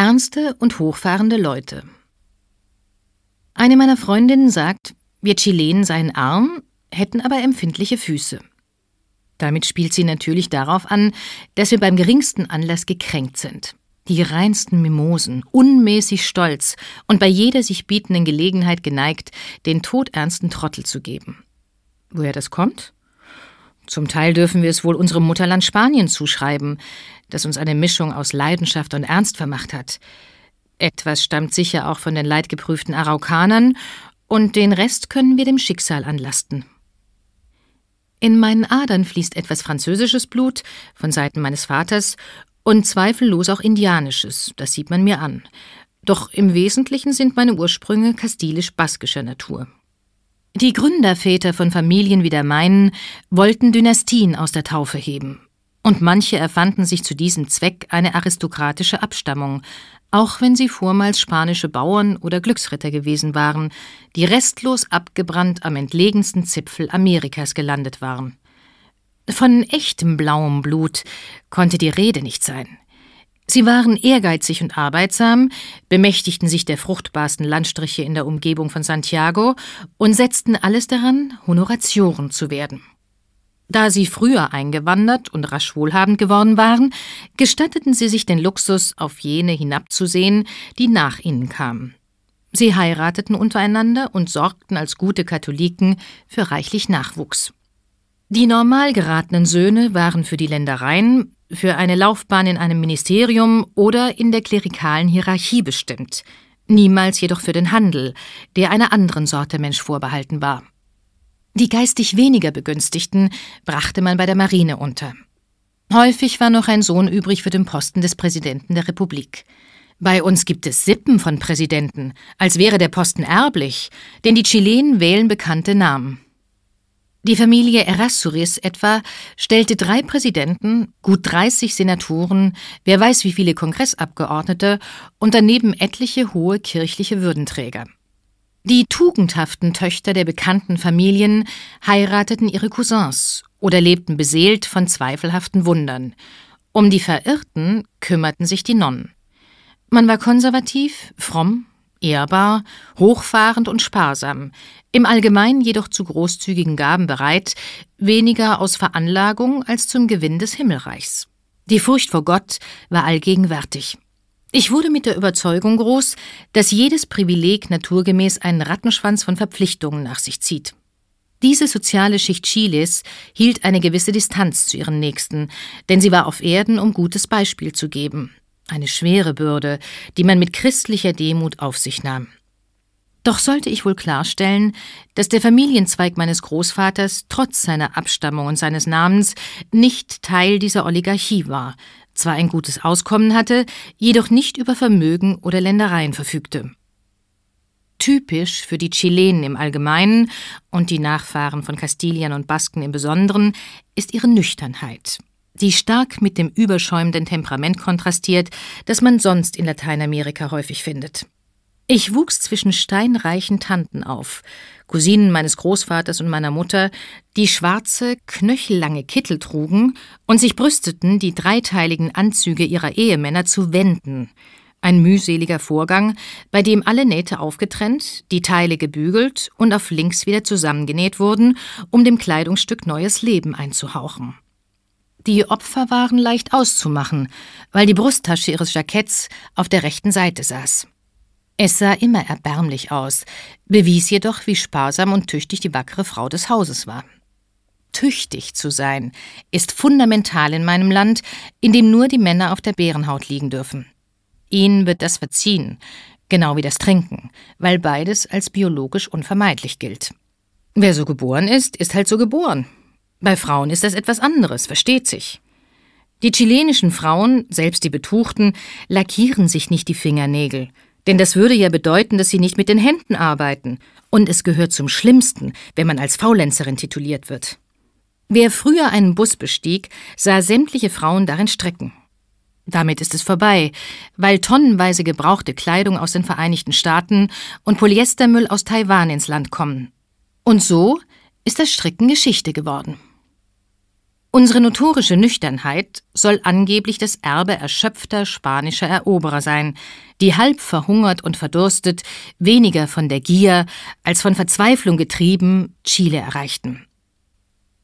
Ernste und hochfahrende Leute. Eine meiner Freundinnen sagt, wir Chilenen seien arm, hätten aber empfindliche Füße. Damit spielt sie natürlich darauf an, dass wir beim geringsten Anlass gekränkt sind. Die reinsten Mimosen, unmäßig stolz und bei jeder sich bietenden Gelegenheit geneigt, den todernsten Trottel zu geben. Woher das kommt? Zum Teil dürfen wir es wohl unserem Mutterland Spanien zuschreiben, das uns eine Mischung aus Leidenschaft und Ernst vermacht hat. Etwas stammt sicher auch von den leidgeprüften Araukanern, und den Rest können wir dem Schicksal anlasten. In meinen Adern fließt etwas französisches Blut von Seiten meines Vaters und zweifellos auch indianisches, das sieht man mir an. Doch im Wesentlichen sind meine Ursprünge kastilisch-baskischer Natur. Die Gründerväter von Familien wie der meinen wollten Dynastien aus der Taufe heben. Und manche erfanden sich zu diesem Zweck eine aristokratische Abstammung, auch wenn sie vormals spanische Bauern oder Glücksritter gewesen waren, die restlos abgebrannt am entlegensten Zipfel Amerikas gelandet waren. Von echtem blauem Blut konnte die Rede nicht sein. Sie waren ehrgeizig und arbeitsam, bemächtigten sich der fruchtbarsten Landstriche in der Umgebung von Santiago und setzten alles daran, Honoratioren zu werden. Da sie früher eingewandert und rasch wohlhabend geworden waren, gestatteten sie sich den Luxus, auf jene hinabzusehen, die nach ihnen kamen. Sie heirateten untereinander und sorgten als gute Katholiken für reichlich Nachwuchs. Die normal geratenen Söhne waren für die Ländereien, für eine Laufbahn in einem Ministerium oder in der klerikalen Hierarchie bestimmt, niemals jedoch für den Handel, der einer anderen Sorte Mensch vorbehalten war. Die geistig weniger Begünstigten brachte man bei der Marine unter. Häufig war noch ein Sohn übrig für den Posten des Präsidenten der Republik. Bei uns gibt es Sippen von Präsidenten, als wäre der Posten erblich, denn die Chilenen wählen bekannte Namen. Die Familie Erassuris etwa stellte drei Präsidenten, gut 30 Senatoren, wer weiß wie viele Kongressabgeordnete und daneben etliche hohe kirchliche Würdenträger. Die tugendhaften Töchter der bekannten Familien heirateten ihre Cousins oder lebten beseelt von zweifelhaften Wundern. Um die Verirrten kümmerten sich die Nonnen. Man war konservativ, fromm ehrbar, hochfahrend und sparsam, im Allgemeinen jedoch zu großzügigen Gaben bereit, weniger aus Veranlagung als zum Gewinn des Himmelreichs. Die Furcht vor Gott war allgegenwärtig. Ich wurde mit der Überzeugung groß, dass jedes Privileg naturgemäß einen Rattenschwanz von Verpflichtungen nach sich zieht. Diese soziale Schicht Chiles hielt eine gewisse Distanz zu ihren Nächsten, denn sie war auf Erden, um gutes Beispiel zu geben eine schwere Bürde, die man mit christlicher Demut auf sich nahm. Doch sollte ich wohl klarstellen, dass der Familienzweig meines Großvaters trotz seiner Abstammung und seines Namens nicht Teil dieser Oligarchie war, zwar ein gutes Auskommen hatte, jedoch nicht über Vermögen oder Ländereien verfügte. Typisch für die Chilenen im Allgemeinen und die Nachfahren von Kastilien und Basken im Besonderen ist ihre Nüchternheit die stark mit dem überschäumenden Temperament kontrastiert, das man sonst in Lateinamerika häufig findet. Ich wuchs zwischen steinreichen Tanten auf, Cousinen meines Großvaters und meiner Mutter, die schwarze, knöchellange Kittel trugen und sich brüsteten, die dreiteiligen Anzüge ihrer Ehemänner zu wenden. Ein mühseliger Vorgang, bei dem alle Nähte aufgetrennt, die Teile gebügelt und auf links wieder zusammengenäht wurden, um dem Kleidungsstück neues Leben einzuhauchen. Die Opfer waren leicht auszumachen, weil die Brusttasche ihres Jacketts auf der rechten Seite saß. Es sah immer erbärmlich aus, bewies jedoch, wie sparsam und tüchtig die wackere Frau des Hauses war. Tüchtig zu sein ist fundamental in meinem Land, in dem nur die Männer auf der Bärenhaut liegen dürfen. Ihnen wird das verziehen, genau wie das Trinken, weil beides als biologisch unvermeidlich gilt. Wer so geboren ist, ist halt so geboren. Bei Frauen ist das etwas anderes, versteht sich. Die chilenischen Frauen, selbst die Betuchten, lackieren sich nicht die Fingernägel. Denn das würde ja bedeuten, dass sie nicht mit den Händen arbeiten. Und es gehört zum Schlimmsten, wenn man als Faulenzerin tituliert wird. Wer früher einen Bus bestieg, sah sämtliche Frauen darin strecken. Damit ist es vorbei, weil tonnenweise gebrauchte Kleidung aus den Vereinigten Staaten und Polyestermüll aus Taiwan ins Land kommen. Und so ist das Stricken Geschichte geworden. Unsere notorische Nüchternheit soll angeblich das Erbe erschöpfter spanischer Eroberer sein, die halb verhungert und verdurstet, weniger von der Gier als von Verzweiflung getrieben, Chile erreichten.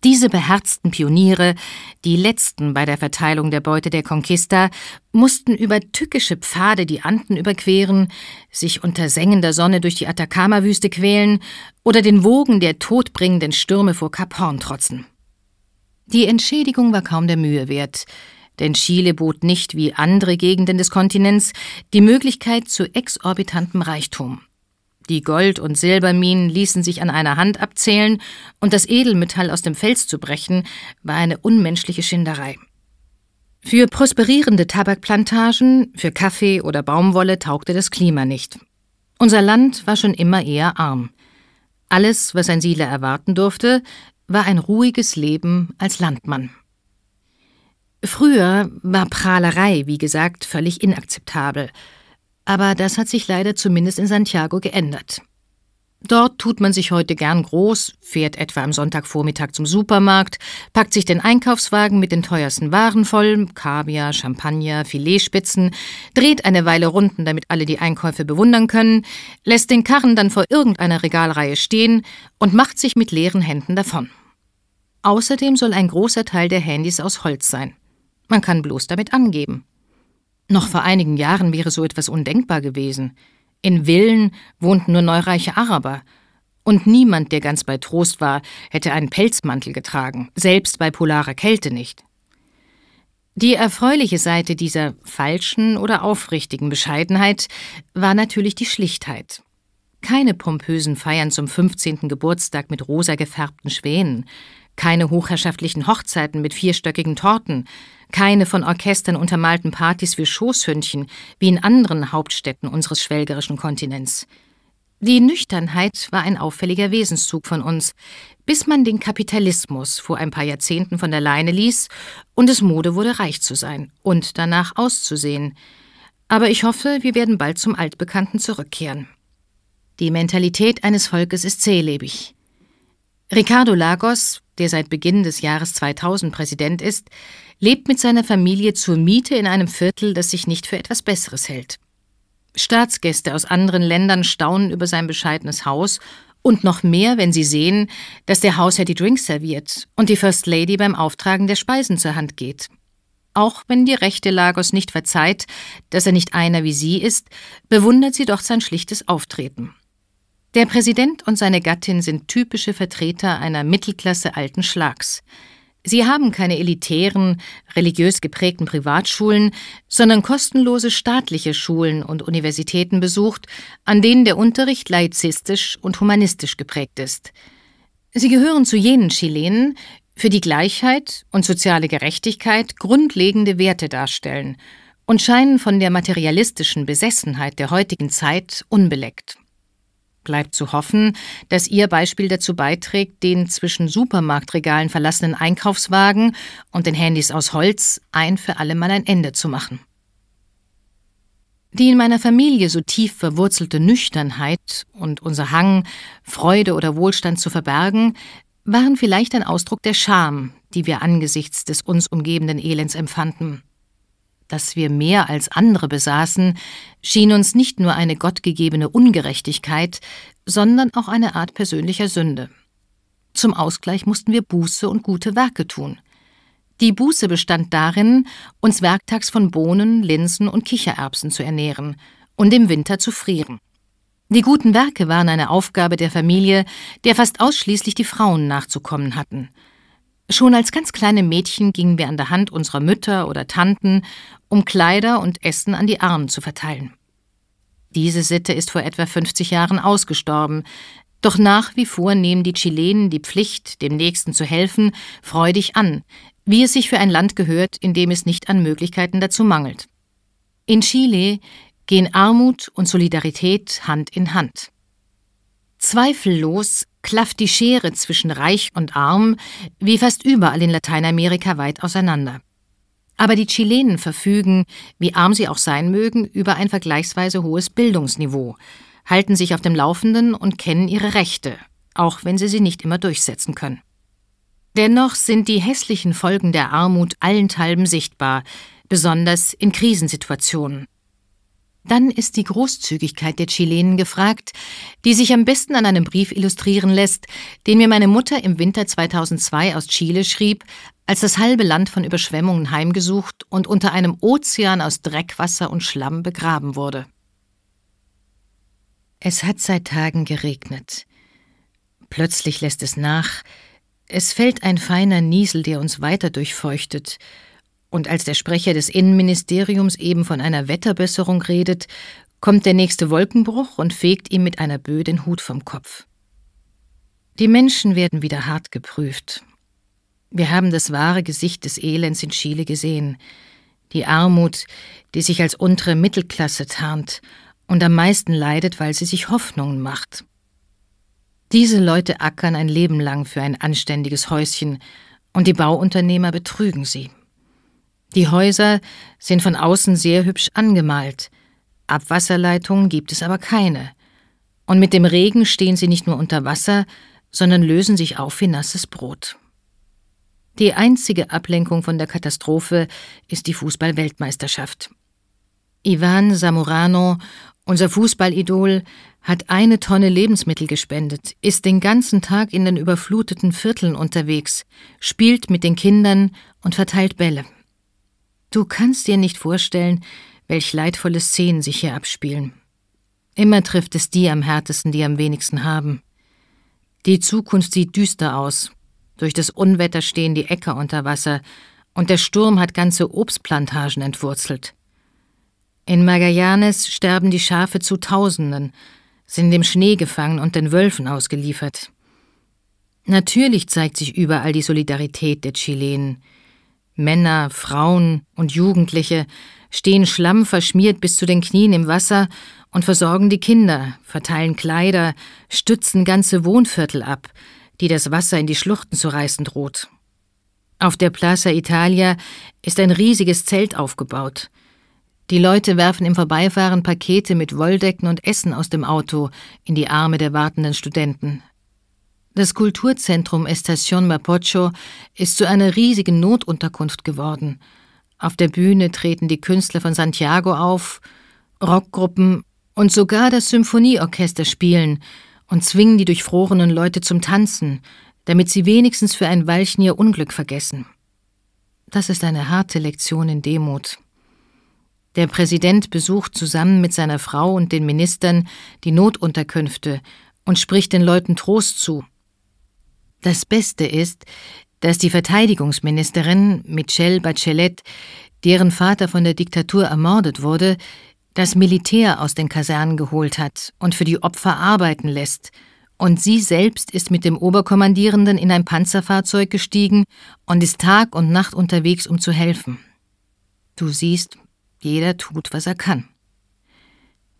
Diese beherzten Pioniere, die letzten bei der Verteilung der Beute der Conquista, mussten über tückische Pfade die Anden überqueren, sich unter sengender Sonne durch die Atacama-Wüste quälen oder den Wogen der todbringenden Stürme vor Cap Horn trotzen. Die Entschädigung war kaum der Mühe wert, denn Chile bot nicht wie andere Gegenden des Kontinents die Möglichkeit zu exorbitantem Reichtum. Die Gold- und Silberminen ließen sich an einer Hand abzählen, und das Edelmetall aus dem Fels zu brechen, war eine unmenschliche Schinderei. Für prosperierende Tabakplantagen, für Kaffee oder Baumwolle taugte das Klima nicht. Unser Land war schon immer eher arm. Alles, was ein Siedler erwarten durfte, war ein ruhiges Leben als Landmann. Früher war Prahlerei, wie gesagt, völlig inakzeptabel, aber das hat sich leider zumindest in Santiago geändert. Dort tut man sich heute gern groß, fährt etwa am Sonntagvormittag zum Supermarkt, packt sich den Einkaufswagen mit den teuersten Waren voll, Kaviar, Champagner, Filetspitzen, dreht eine Weile Runden, damit alle die Einkäufe bewundern können, lässt den Karren dann vor irgendeiner Regalreihe stehen und macht sich mit leeren Händen davon. Außerdem soll ein großer Teil der Handys aus Holz sein. Man kann bloß damit angeben. Noch vor einigen Jahren wäre so etwas undenkbar gewesen. In Villen wohnten nur neureiche Araber. Und niemand, der ganz bei Trost war, hätte einen Pelzmantel getragen, selbst bei polarer Kälte nicht. Die erfreuliche Seite dieser falschen oder aufrichtigen Bescheidenheit war natürlich die Schlichtheit. Keine pompösen Feiern zum 15. Geburtstag mit rosa gefärbten Schwänen, keine hochherrschaftlichen Hochzeiten mit vierstöckigen Torten, keine von Orchestern untermalten Partys wie Schoßhündchen, wie in anderen Hauptstädten unseres schwelgerischen Kontinents. Die Nüchternheit war ein auffälliger Wesenszug von uns, bis man den Kapitalismus vor ein paar Jahrzehnten von der Leine ließ und es Mode wurde, reich zu sein und danach auszusehen. Aber ich hoffe, wir werden bald zum Altbekannten zurückkehren. Die Mentalität eines Volkes ist zählebig. Ricardo Lagos, der seit Beginn des Jahres 2000 Präsident ist, lebt mit seiner Familie zur Miete in einem Viertel, das sich nicht für etwas Besseres hält. Staatsgäste aus anderen Ländern staunen über sein bescheidenes Haus und noch mehr, wenn sie sehen, dass der Hausherr die Drinks serviert und die First Lady beim Auftragen der Speisen zur Hand geht. Auch wenn die rechte Lagos nicht verzeiht, dass er nicht einer wie sie ist, bewundert sie doch sein schlichtes Auftreten. Der Präsident und seine Gattin sind typische Vertreter einer Mittelklasse alten Schlags. Sie haben keine elitären, religiös geprägten Privatschulen, sondern kostenlose staatliche Schulen und Universitäten besucht, an denen der Unterricht laizistisch und humanistisch geprägt ist. Sie gehören zu jenen Chilenen, für die Gleichheit und soziale Gerechtigkeit grundlegende Werte darstellen und scheinen von der materialistischen Besessenheit der heutigen Zeit unbeleckt. Bleibt zu hoffen, dass Ihr Beispiel dazu beiträgt, den zwischen Supermarktregalen verlassenen Einkaufswagen und den Handys aus Holz ein für alle Mal ein Ende zu machen. Die in meiner Familie so tief verwurzelte Nüchternheit und unser Hang, Freude oder Wohlstand zu verbergen, waren vielleicht ein Ausdruck der Scham, die wir angesichts des uns umgebenden Elends empfanden dass wir mehr als andere besaßen, schien uns nicht nur eine gottgegebene Ungerechtigkeit, sondern auch eine Art persönlicher Sünde. Zum Ausgleich mussten wir Buße und gute Werke tun. Die Buße bestand darin, uns werktags von Bohnen, Linsen und Kichererbsen zu ernähren und im Winter zu frieren. Die guten Werke waren eine Aufgabe der Familie, der fast ausschließlich die Frauen nachzukommen hatten – Schon als ganz kleine Mädchen gingen wir an der Hand unserer Mütter oder Tanten, um Kleider und Essen an die Armen zu verteilen. Diese Sitte ist vor etwa 50 Jahren ausgestorben, doch nach wie vor nehmen die Chilenen die Pflicht, dem Nächsten zu helfen, freudig an, wie es sich für ein Land gehört, in dem es nicht an Möglichkeiten dazu mangelt. In Chile gehen Armut und Solidarität Hand in Hand. Zweifellos klafft die Schere zwischen Reich und Arm, wie fast überall in Lateinamerika, weit auseinander. Aber die Chilenen verfügen, wie arm sie auch sein mögen, über ein vergleichsweise hohes Bildungsniveau, halten sich auf dem Laufenden und kennen ihre Rechte, auch wenn sie sie nicht immer durchsetzen können. Dennoch sind die hässlichen Folgen der Armut allenthalben sichtbar, besonders in Krisensituationen dann ist die Großzügigkeit der Chilenen gefragt, die sich am besten an einem Brief illustrieren lässt, den mir meine Mutter im Winter 2002 aus Chile schrieb, als das halbe Land von Überschwemmungen heimgesucht und unter einem Ozean aus Dreckwasser und Schlamm begraben wurde. Es hat seit Tagen geregnet. Plötzlich lässt es nach. Es fällt ein feiner Niesel, der uns weiter durchfeuchtet. Und als der Sprecher des Innenministeriums eben von einer Wetterbesserung redet, kommt der nächste Wolkenbruch und fegt ihm mit einer Böe den Hut vom Kopf. Die Menschen werden wieder hart geprüft. Wir haben das wahre Gesicht des Elends in Chile gesehen, die Armut, die sich als untere Mittelklasse tarnt und am meisten leidet, weil sie sich Hoffnungen macht. Diese Leute ackern ein Leben lang für ein anständiges Häuschen, und die Bauunternehmer betrügen sie. Die Häuser sind von außen sehr hübsch angemalt. Abwasserleitungen gibt es aber keine. Und mit dem Regen stehen sie nicht nur unter Wasser, sondern lösen sich auf wie nasses Brot. Die einzige Ablenkung von der Katastrophe ist die Fußballweltmeisterschaft. Ivan Samurano, unser Fußballidol, hat eine Tonne Lebensmittel gespendet, ist den ganzen Tag in den überfluteten Vierteln unterwegs, spielt mit den Kindern und verteilt Bälle. Du kannst dir nicht vorstellen, welch leidvolle Szenen sich hier abspielen. Immer trifft es die am härtesten, die am wenigsten haben. Die Zukunft sieht düster aus. Durch das Unwetter stehen die Äcker unter Wasser und der Sturm hat ganze Obstplantagen entwurzelt. In Magallanes sterben die Schafe zu Tausenden, sind dem Schnee gefangen und den Wölfen ausgeliefert. Natürlich zeigt sich überall die Solidarität der Chilenen – Männer, Frauen und Jugendliche stehen schlammverschmiert bis zu den Knien im Wasser und versorgen die Kinder, verteilen Kleider, stützen ganze Wohnviertel ab, die das Wasser in die Schluchten zu reißen droht. Auf der Plaza Italia ist ein riesiges Zelt aufgebaut. Die Leute werfen im Vorbeifahren Pakete mit Wolldecken und Essen aus dem Auto in die Arme der wartenden Studenten, das Kulturzentrum Estación Mapocho ist zu einer riesigen Notunterkunft geworden. Auf der Bühne treten die Künstler von Santiago auf, Rockgruppen und sogar das Symphonieorchester spielen und zwingen die durchfrorenen Leute zum Tanzen, damit sie wenigstens für ein Weilchen ihr Unglück vergessen. Das ist eine harte Lektion in Demut. Der Präsident besucht zusammen mit seiner Frau und den Ministern die Notunterkünfte und spricht den Leuten Trost zu das Beste ist, dass die Verteidigungsministerin Michelle Bachelet, deren Vater von der Diktatur ermordet wurde, das Militär aus den Kasernen geholt hat und für die Opfer arbeiten lässt. Und sie selbst ist mit dem Oberkommandierenden in ein Panzerfahrzeug gestiegen und ist Tag und Nacht unterwegs, um zu helfen. Du siehst, jeder tut, was er kann.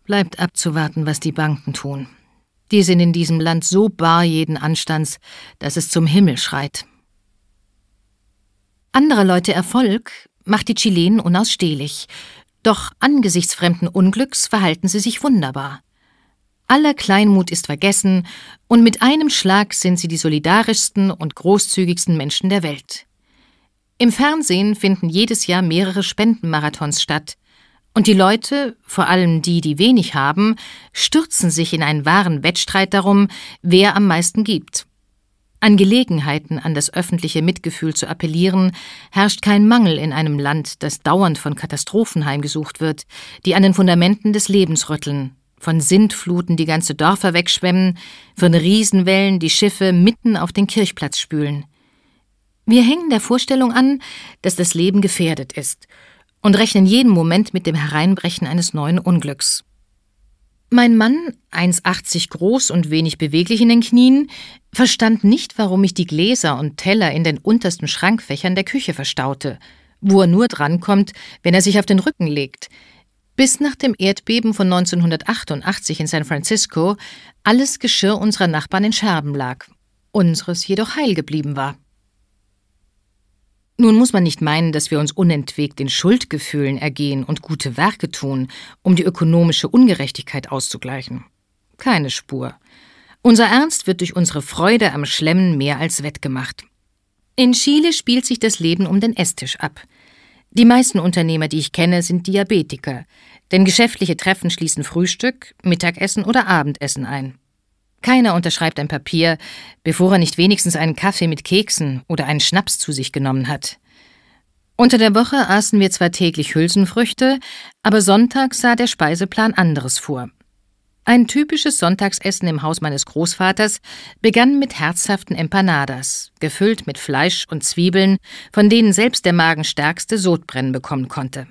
Bleibt abzuwarten, was die Banken tun. Die sind in diesem Land so bar jeden Anstands, dass es zum Himmel schreit. Andere Leute Erfolg macht die Chilenen unausstehlich, doch angesichts fremden Unglücks verhalten sie sich wunderbar. Aller Kleinmut ist vergessen, und mit einem Schlag sind sie die solidarischsten und großzügigsten Menschen der Welt. Im Fernsehen finden jedes Jahr mehrere Spendenmarathons statt, und die Leute, vor allem die, die wenig haben, stürzen sich in einen wahren Wettstreit darum, wer am meisten gibt. An Gelegenheiten, an das öffentliche Mitgefühl zu appellieren, herrscht kein Mangel in einem Land, das dauernd von Katastrophen heimgesucht wird, die an den Fundamenten des Lebens rütteln, von Sintfluten, die ganze Dörfer wegschwemmen, von Riesenwellen, die Schiffe mitten auf den Kirchplatz spülen. Wir hängen der Vorstellung an, dass das Leben gefährdet ist und rechnen jeden Moment mit dem Hereinbrechen eines neuen Unglücks. Mein Mann, 1,80 groß und wenig beweglich in den Knien, verstand nicht, warum ich die Gläser und Teller in den untersten Schrankfächern der Küche verstaute, wo er nur drankommt, wenn er sich auf den Rücken legt, bis nach dem Erdbeben von 1988 in San Francisco alles Geschirr unserer Nachbarn in Scherben lag, unseres jedoch heil geblieben war. Nun muss man nicht meinen, dass wir uns unentwegt den Schuldgefühlen ergehen und gute Werke tun, um die ökonomische Ungerechtigkeit auszugleichen. Keine Spur. Unser Ernst wird durch unsere Freude am Schlemmen mehr als wettgemacht. In Chile spielt sich das Leben um den Esstisch ab. Die meisten Unternehmer, die ich kenne, sind Diabetiker, denn geschäftliche Treffen schließen Frühstück, Mittagessen oder Abendessen ein. Keiner unterschreibt ein Papier, bevor er nicht wenigstens einen Kaffee mit Keksen oder einen Schnaps zu sich genommen hat. Unter der Woche aßen wir zwar täglich Hülsenfrüchte, aber sonntags sah der Speiseplan anderes vor. Ein typisches Sonntagsessen im Haus meines Großvaters begann mit herzhaften Empanadas, gefüllt mit Fleisch und Zwiebeln, von denen selbst der magenstärkste Sodbrennen bekommen konnte.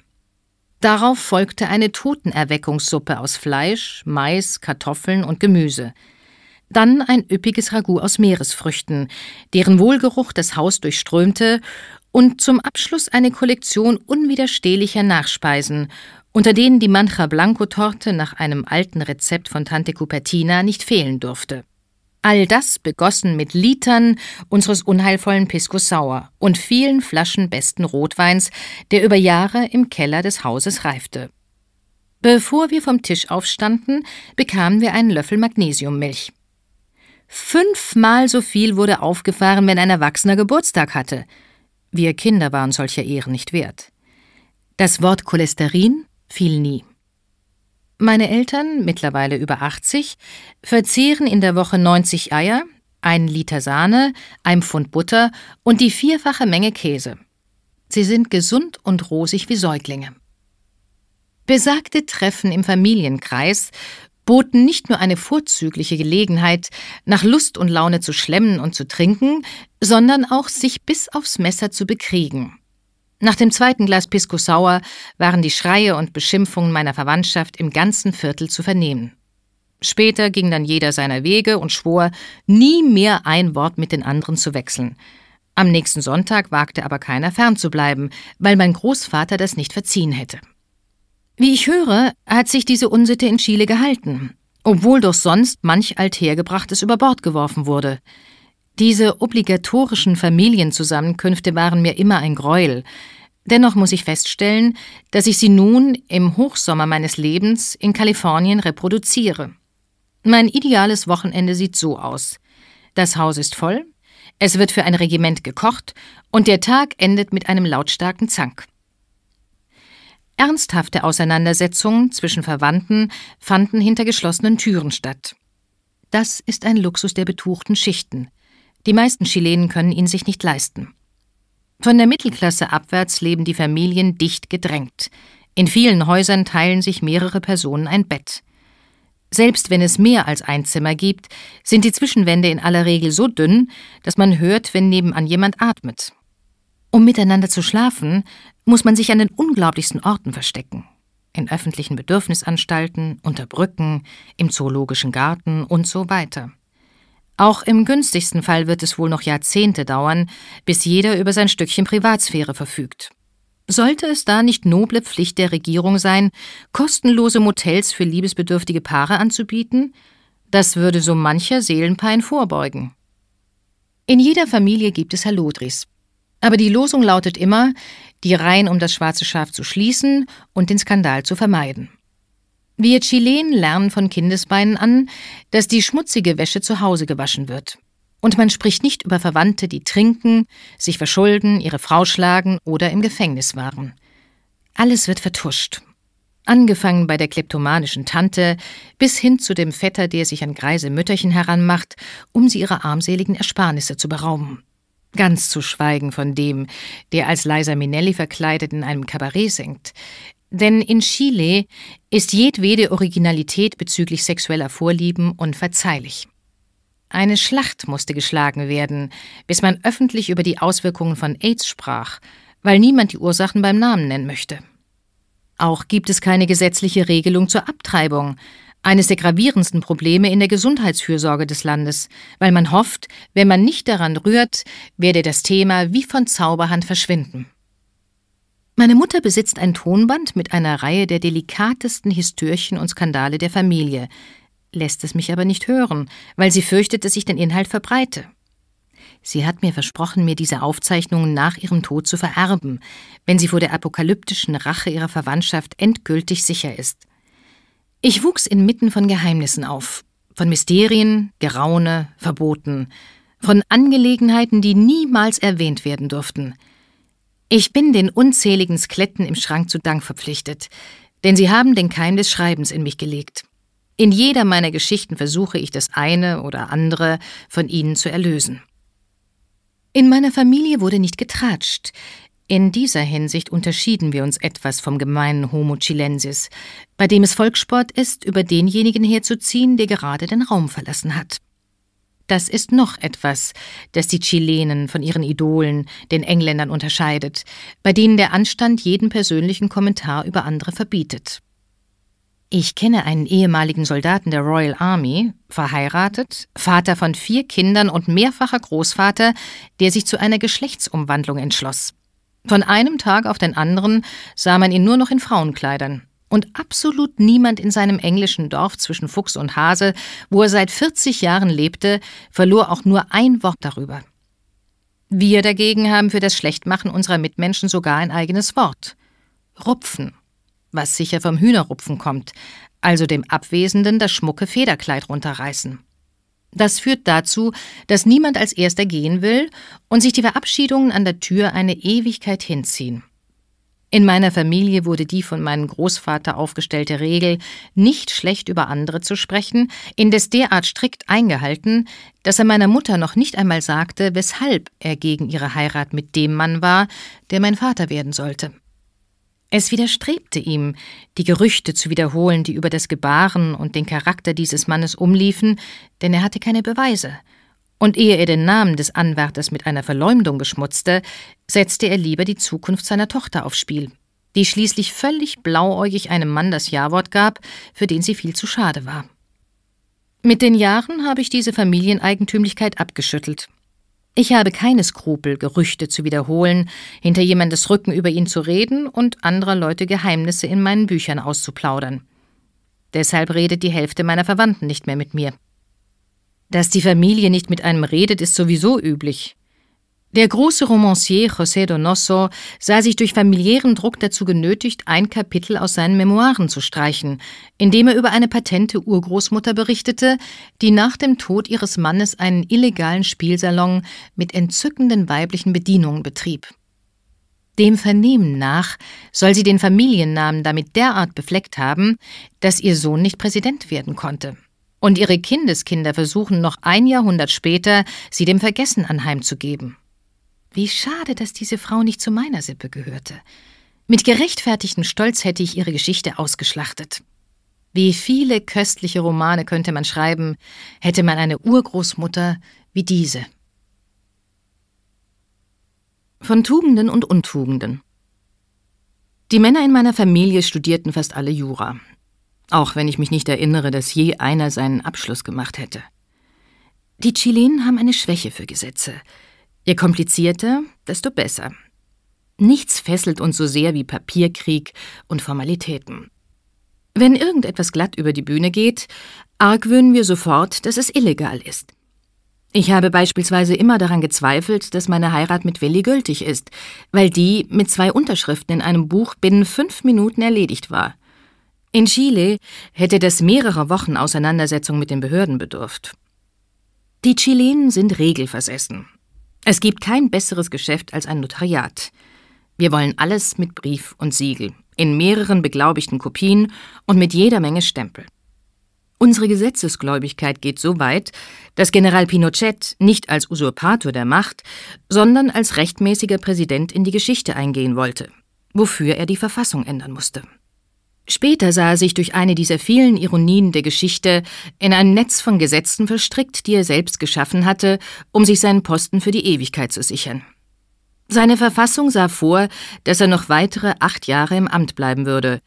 Darauf folgte eine Totenerweckungssuppe aus Fleisch, Mais, Kartoffeln und Gemüse – dann ein üppiges Ragout aus Meeresfrüchten, deren Wohlgeruch das Haus durchströmte, und zum Abschluss eine Kollektion unwiderstehlicher Nachspeisen, unter denen die Mancha Blanco-Torte nach einem alten Rezept von Tante Cupertina nicht fehlen durfte. All das begossen mit Litern unseres unheilvollen Pisco Sour und vielen Flaschen besten Rotweins, der über Jahre im Keller des Hauses reifte. Bevor wir vom Tisch aufstanden, bekamen wir einen Löffel Magnesiummilch. Fünfmal so viel wurde aufgefahren, wenn ein Erwachsener Geburtstag hatte. Wir Kinder waren solcher Ehren nicht wert. Das Wort Cholesterin fiel nie. Meine Eltern, mittlerweile über 80, verzehren in der Woche 90 Eier, ein Liter Sahne, ein Pfund Butter und die vierfache Menge Käse. Sie sind gesund und rosig wie Säuglinge. Besagte Treffen im Familienkreis boten nicht nur eine vorzügliche Gelegenheit, nach Lust und Laune zu schlemmen und zu trinken, sondern auch sich bis aufs Messer zu bekriegen. Nach dem zweiten Glas Pisco Sauer waren die Schreie und Beschimpfungen meiner Verwandtschaft im ganzen Viertel zu vernehmen. Später ging dann jeder seiner Wege und schwor, nie mehr ein Wort mit den anderen zu wechseln. Am nächsten Sonntag wagte aber keiner fernzubleiben, weil mein Großvater das nicht verziehen hätte. Wie ich höre, hat sich diese Unsitte in Chile gehalten, obwohl doch sonst manch Althergebrachtes über Bord geworfen wurde. Diese obligatorischen Familienzusammenkünfte waren mir immer ein Greuel. Dennoch muss ich feststellen, dass ich sie nun im Hochsommer meines Lebens in Kalifornien reproduziere. Mein ideales Wochenende sieht so aus. Das Haus ist voll, es wird für ein Regiment gekocht und der Tag endet mit einem lautstarken Zank. Ernsthafte Auseinandersetzungen zwischen Verwandten fanden hinter geschlossenen Türen statt. Das ist ein Luxus der betuchten Schichten. Die meisten Chilenen können ihn sich nicht leisten. Von der Mittelklasse abwärts leben die Familien dicht gedrängt. In vielen Häusern teilen sich mehrere Personen ein Bett. Selbst wenn es mehr als ein Zimmer gibt, sind die Zwischenwände in aller Regel so dünn, dass man hört, wenn nebenan jemand atmet. Um miteinander zu schlafen, muss man sich an den unglaublichsten Orten verstecken. In öffentlichen Bedürfnisanstalten, unter Brücken, im zoologischen Garten und so weiter. Auch im günstigsten Fall wird es wohl noch Jahrzehnte dauern, bis jeder über sein Stückchen Privatsphäre verfügt. Sollte es da nicht noble Pflicht der Regierung sein, kostenlose Motels für liebesbedürftige Paare anzubieten? Das würde so mancher Seelenpein vorbeugen. In jeder Familie gibt es Halodris, aber die Losung lautet immer, die Reihen um das schwarze Schaf zu schließen und den Skandal zu vermeiden. Wir Chilen lernen von Kindesbeinen an, dass die schmutzige Wäsche zu Hause gewaschen wird. Und man spricht nicht über Verwandte, die trinken, sich verschulden, ihre Frau schlagen oder im Gefängnis waren. Alles wird vertuscht. Angefangen bei der kleptomanischen Tante bis hin zu dem Vetter, der sich an greise Mütterchen heranmacht, um sie ihrer armseligen Ersparnisse zu berauben. Ganz zu schweigen von dem, der als Liza Minnelli verkleidet in einem Kabarett singt. Denn in Chile ist jedwede Originalität bezüglich sexueller Vorlieben unverzeihlich. Eine Schlacht musste geschlagen werden, bis man öffentlich über die Auswirkungen von AIDS sprach, weil niemand die Ursachen beim Namen nennen möchte. Auch gibt es keine gesetzliche Regelung zur Abtreibung, eines der gravierendsten Probleme in der Gesundheitsfürsorge des Landes, weil man hofft, wenn man nicht daran rührt, werde das Thema wie von Zauberhand verschwinden. Meine Mutter besitzt ein Tonband mit einer Reihe der delikatesten Histörchen und Skandale der Familie, lässt es mich aber nicht hören, weil sie fürchtet, dass ich den Inhalt verbreite. Sie hat mir versprochen, mir diese Aufzeichnungen nach ihrem Tod zu vererben, wenn sie vor der apokalyptischen Rache ihrer Verwandtschaft endgültig sicher ist. Ich wuchs inmitten von Geheimnissen auf, von Mysterien, Geraune, Verboten, von Angelegenheiten, die niemals erwähnt werden durften. Ich bin den unzähligen Skeletten im Schrank zu Dank verpflichtet, denn sie haben den Keim des Schreibens in mich gelegt. In jeder meiner Geschichten versuche ich das eine oder andere von ihnen zu erlösen. In meiner Familie wurde nicht getratscht, in dieser Hinsicht unterschieden wir uns etwas vom gemeinen Homo chilensis, bei dem es Volkssport ist, über denjenigen herzuziehen, der gerade den Raum verlassen hat. Das ist noch etwas, das die Chilenen von ihren Idolen, den Engländern, unterscheidet, bei denen der Anstand jeden persönlichen Kommentar über andere verbietet. Ich kenne einen ehemaligen Soldaten der Royal Army, verheiratet, Vater von vier Kindern und mehrfacher Großvater, der sich zu einer Geschlechtsumwandlung entschloss. Von einem Tag auf den anderen sah man ihn nur noch in Frauenkleidern und absolut niemand in seinem englischen Dorf zwischen Fuchs und Hase, wo er seit 40 Jahren lebte, verlor auch nur ein Wort darüber. Wir dagegen haben für das Schlechtmachen unserer Mitmenschen sogar ein eigenes Wort. Rupfen, was sicher vom Hühnerrupfen kommt, also dem Abwesenden das schmucke Federkleid runterreißen. Das führt dazu, dass niemand als erster gehen will und sich die Verabschiedungen an der Tür eine Ewigkeit hinziehen. In meiner Familie wurde die von meinem Großvater aufgestellte Regel, nicht schlecht über andere zu sprechen, indes derart strikt eingehalten, dass er meiner Mutter noch nicht einmal sagte, weshalb er gegen ihre Heirat mit dem Mann war, der mein Vater werden sollte. Es widerstrebte ihm, die Gerüchte zu wiederholen, die über das Gebaren und den Charakter dieses Mannes umliefen, denn er hatte keine Beweise. Und ehe er den Namen des Anwärters mit einer Verleumdung beschmutzte, setzte er lieber die Zukunft seiner Tochter aufs Spiel, die schließlich völlig blauäugig einem Mann das Jawort gab, für den sie viel zu schade war. Mit den Jahren habe ich diese Familieneigentümlichkeit abgeschüttelt ich habe keine Skrupel, Gerüchte zu wiederholen, hinter jemandes Rücken über ihn zu reden und anderer Leute Geheimnisse in meinen Büchern auszuplaudern. Deshalb redet die Hälfte meiner Verwandten nicht mehr mit mir. Dass die Familie nicht mit einem redet, ist sowieso üblich. Der große Romancier José Donoso sah sich durch familiären Druck dazu genötigt, ein Kapitel aus seinen Memoiren zu streichen, indem er über eine patente Urgroßmutter berichtete, die nach dem Tod ihres Mannes einen illegalen Spielsalon mit entzückenden weiblichen Bedienungen betrieb. Dem Vernehmen nach soll sie den Familiennamen damit derart befleckt haben, dass ihr Sohn nicht Präsident werden konnte. Und ihre Kindeskinder versuchen noch ein Jahrhundert später, sie dem Vergessen anheimzugeben. Wie schade, dass diese Frau nicht zu meiner Sippe gehörte. Mit gerechtfertigtem Stolz hätte ich ihre Geschichte ausgeschlachtet. Wie viele köstliche Romane könnte man schreiben, hätte man eine Urgroßmutter wie diese. Von Tugenden und Untugenden. Die Männer in meiner Familie studierten fast alle Jura, auch wenn ich mich nicht erinnere, dass je einer seinen Abschluss gemacht hätte. Die Chilenen haben eine Schwäche für Gesetze, Je komplizierter, desto besser. Nichts fesselt uns so sehr wie Papierkrieg und Formalitäten. Wenn irgendetwas glatt über die Bühne geht, argwöhnen wir sofort, dass es illegal ist. Ich habe beispielsweise immer daran gezweifelt, dass meine Heirat mit Willi gültig ist, weil die mit zwei Unterschriften in einem Buch binnen fünf Minuten erledigt war. In Chile hätte das mehrere Wochen Auseinandersetzung mit den Behörden bedurft. Die Chilenen sind regelversessen es gibt kein besseres Geschäft als ein Notariat. Wir wollen alles mit Brief und Siegel, in mehreren beglaubigten Kopien und mit jeder Menge Stempel. Unsere Gesetzesgläubigkeit geht so weit, dass General Pinochet nicht als Usurpator der Macht, sondern als rechtmäßiger Präsident in die Geschichte eingehen wollte, wofür er die Verfassung ändern musste. Später sah er sich durch eine dieser vielen Ironien der Geschichte in ein Netz von Gesetzen verstrickt, die er selbst geschaffen hatte, um sich seinen Posten für die Ewigkeit zu sichern. Seine Verfassung sah vor, dass er noch weitere acht Jahre im Amt bleiben würde.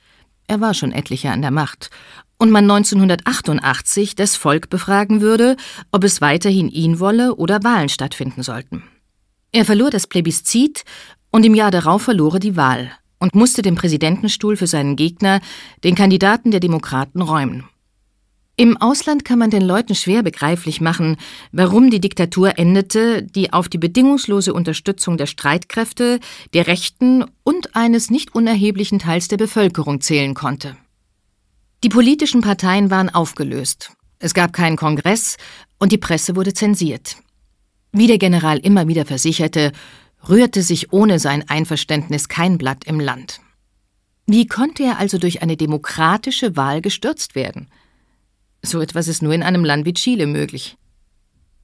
Er war schon etliche an der Macht. Und man 1988 das Volk befragen würde, ob es weiterhin ihn wolle oder Wahlen stattfinden sollten. Er verlor das Plebiszit und im Jahr darauf verlor er die Wahl und musste den Präsidentenstuhl für seinen Gegner, den Kandidaten der Demokraten, räumen. Im Ausland kann man den Leuten schwer begreiflich machen, warum die Diktatur endete, die auf die bedingungslose Unterstützung der Streitkräfte, der Rechten und eines nicht unerheblichen Teils der Bevölkerung zählen konnte. Die politischen Parteien waren aufgelöst, es gab keinen Kongress und die Presse wurde zensiert. Wie der General immer wieder versicherte, rührte sich ohne sein Einverständnis kein Blatt im Land. Wie konnte er also durch eine demokratische Wahl gestürzt werden? So etwas ist nur in einem Land wie Chile möglich.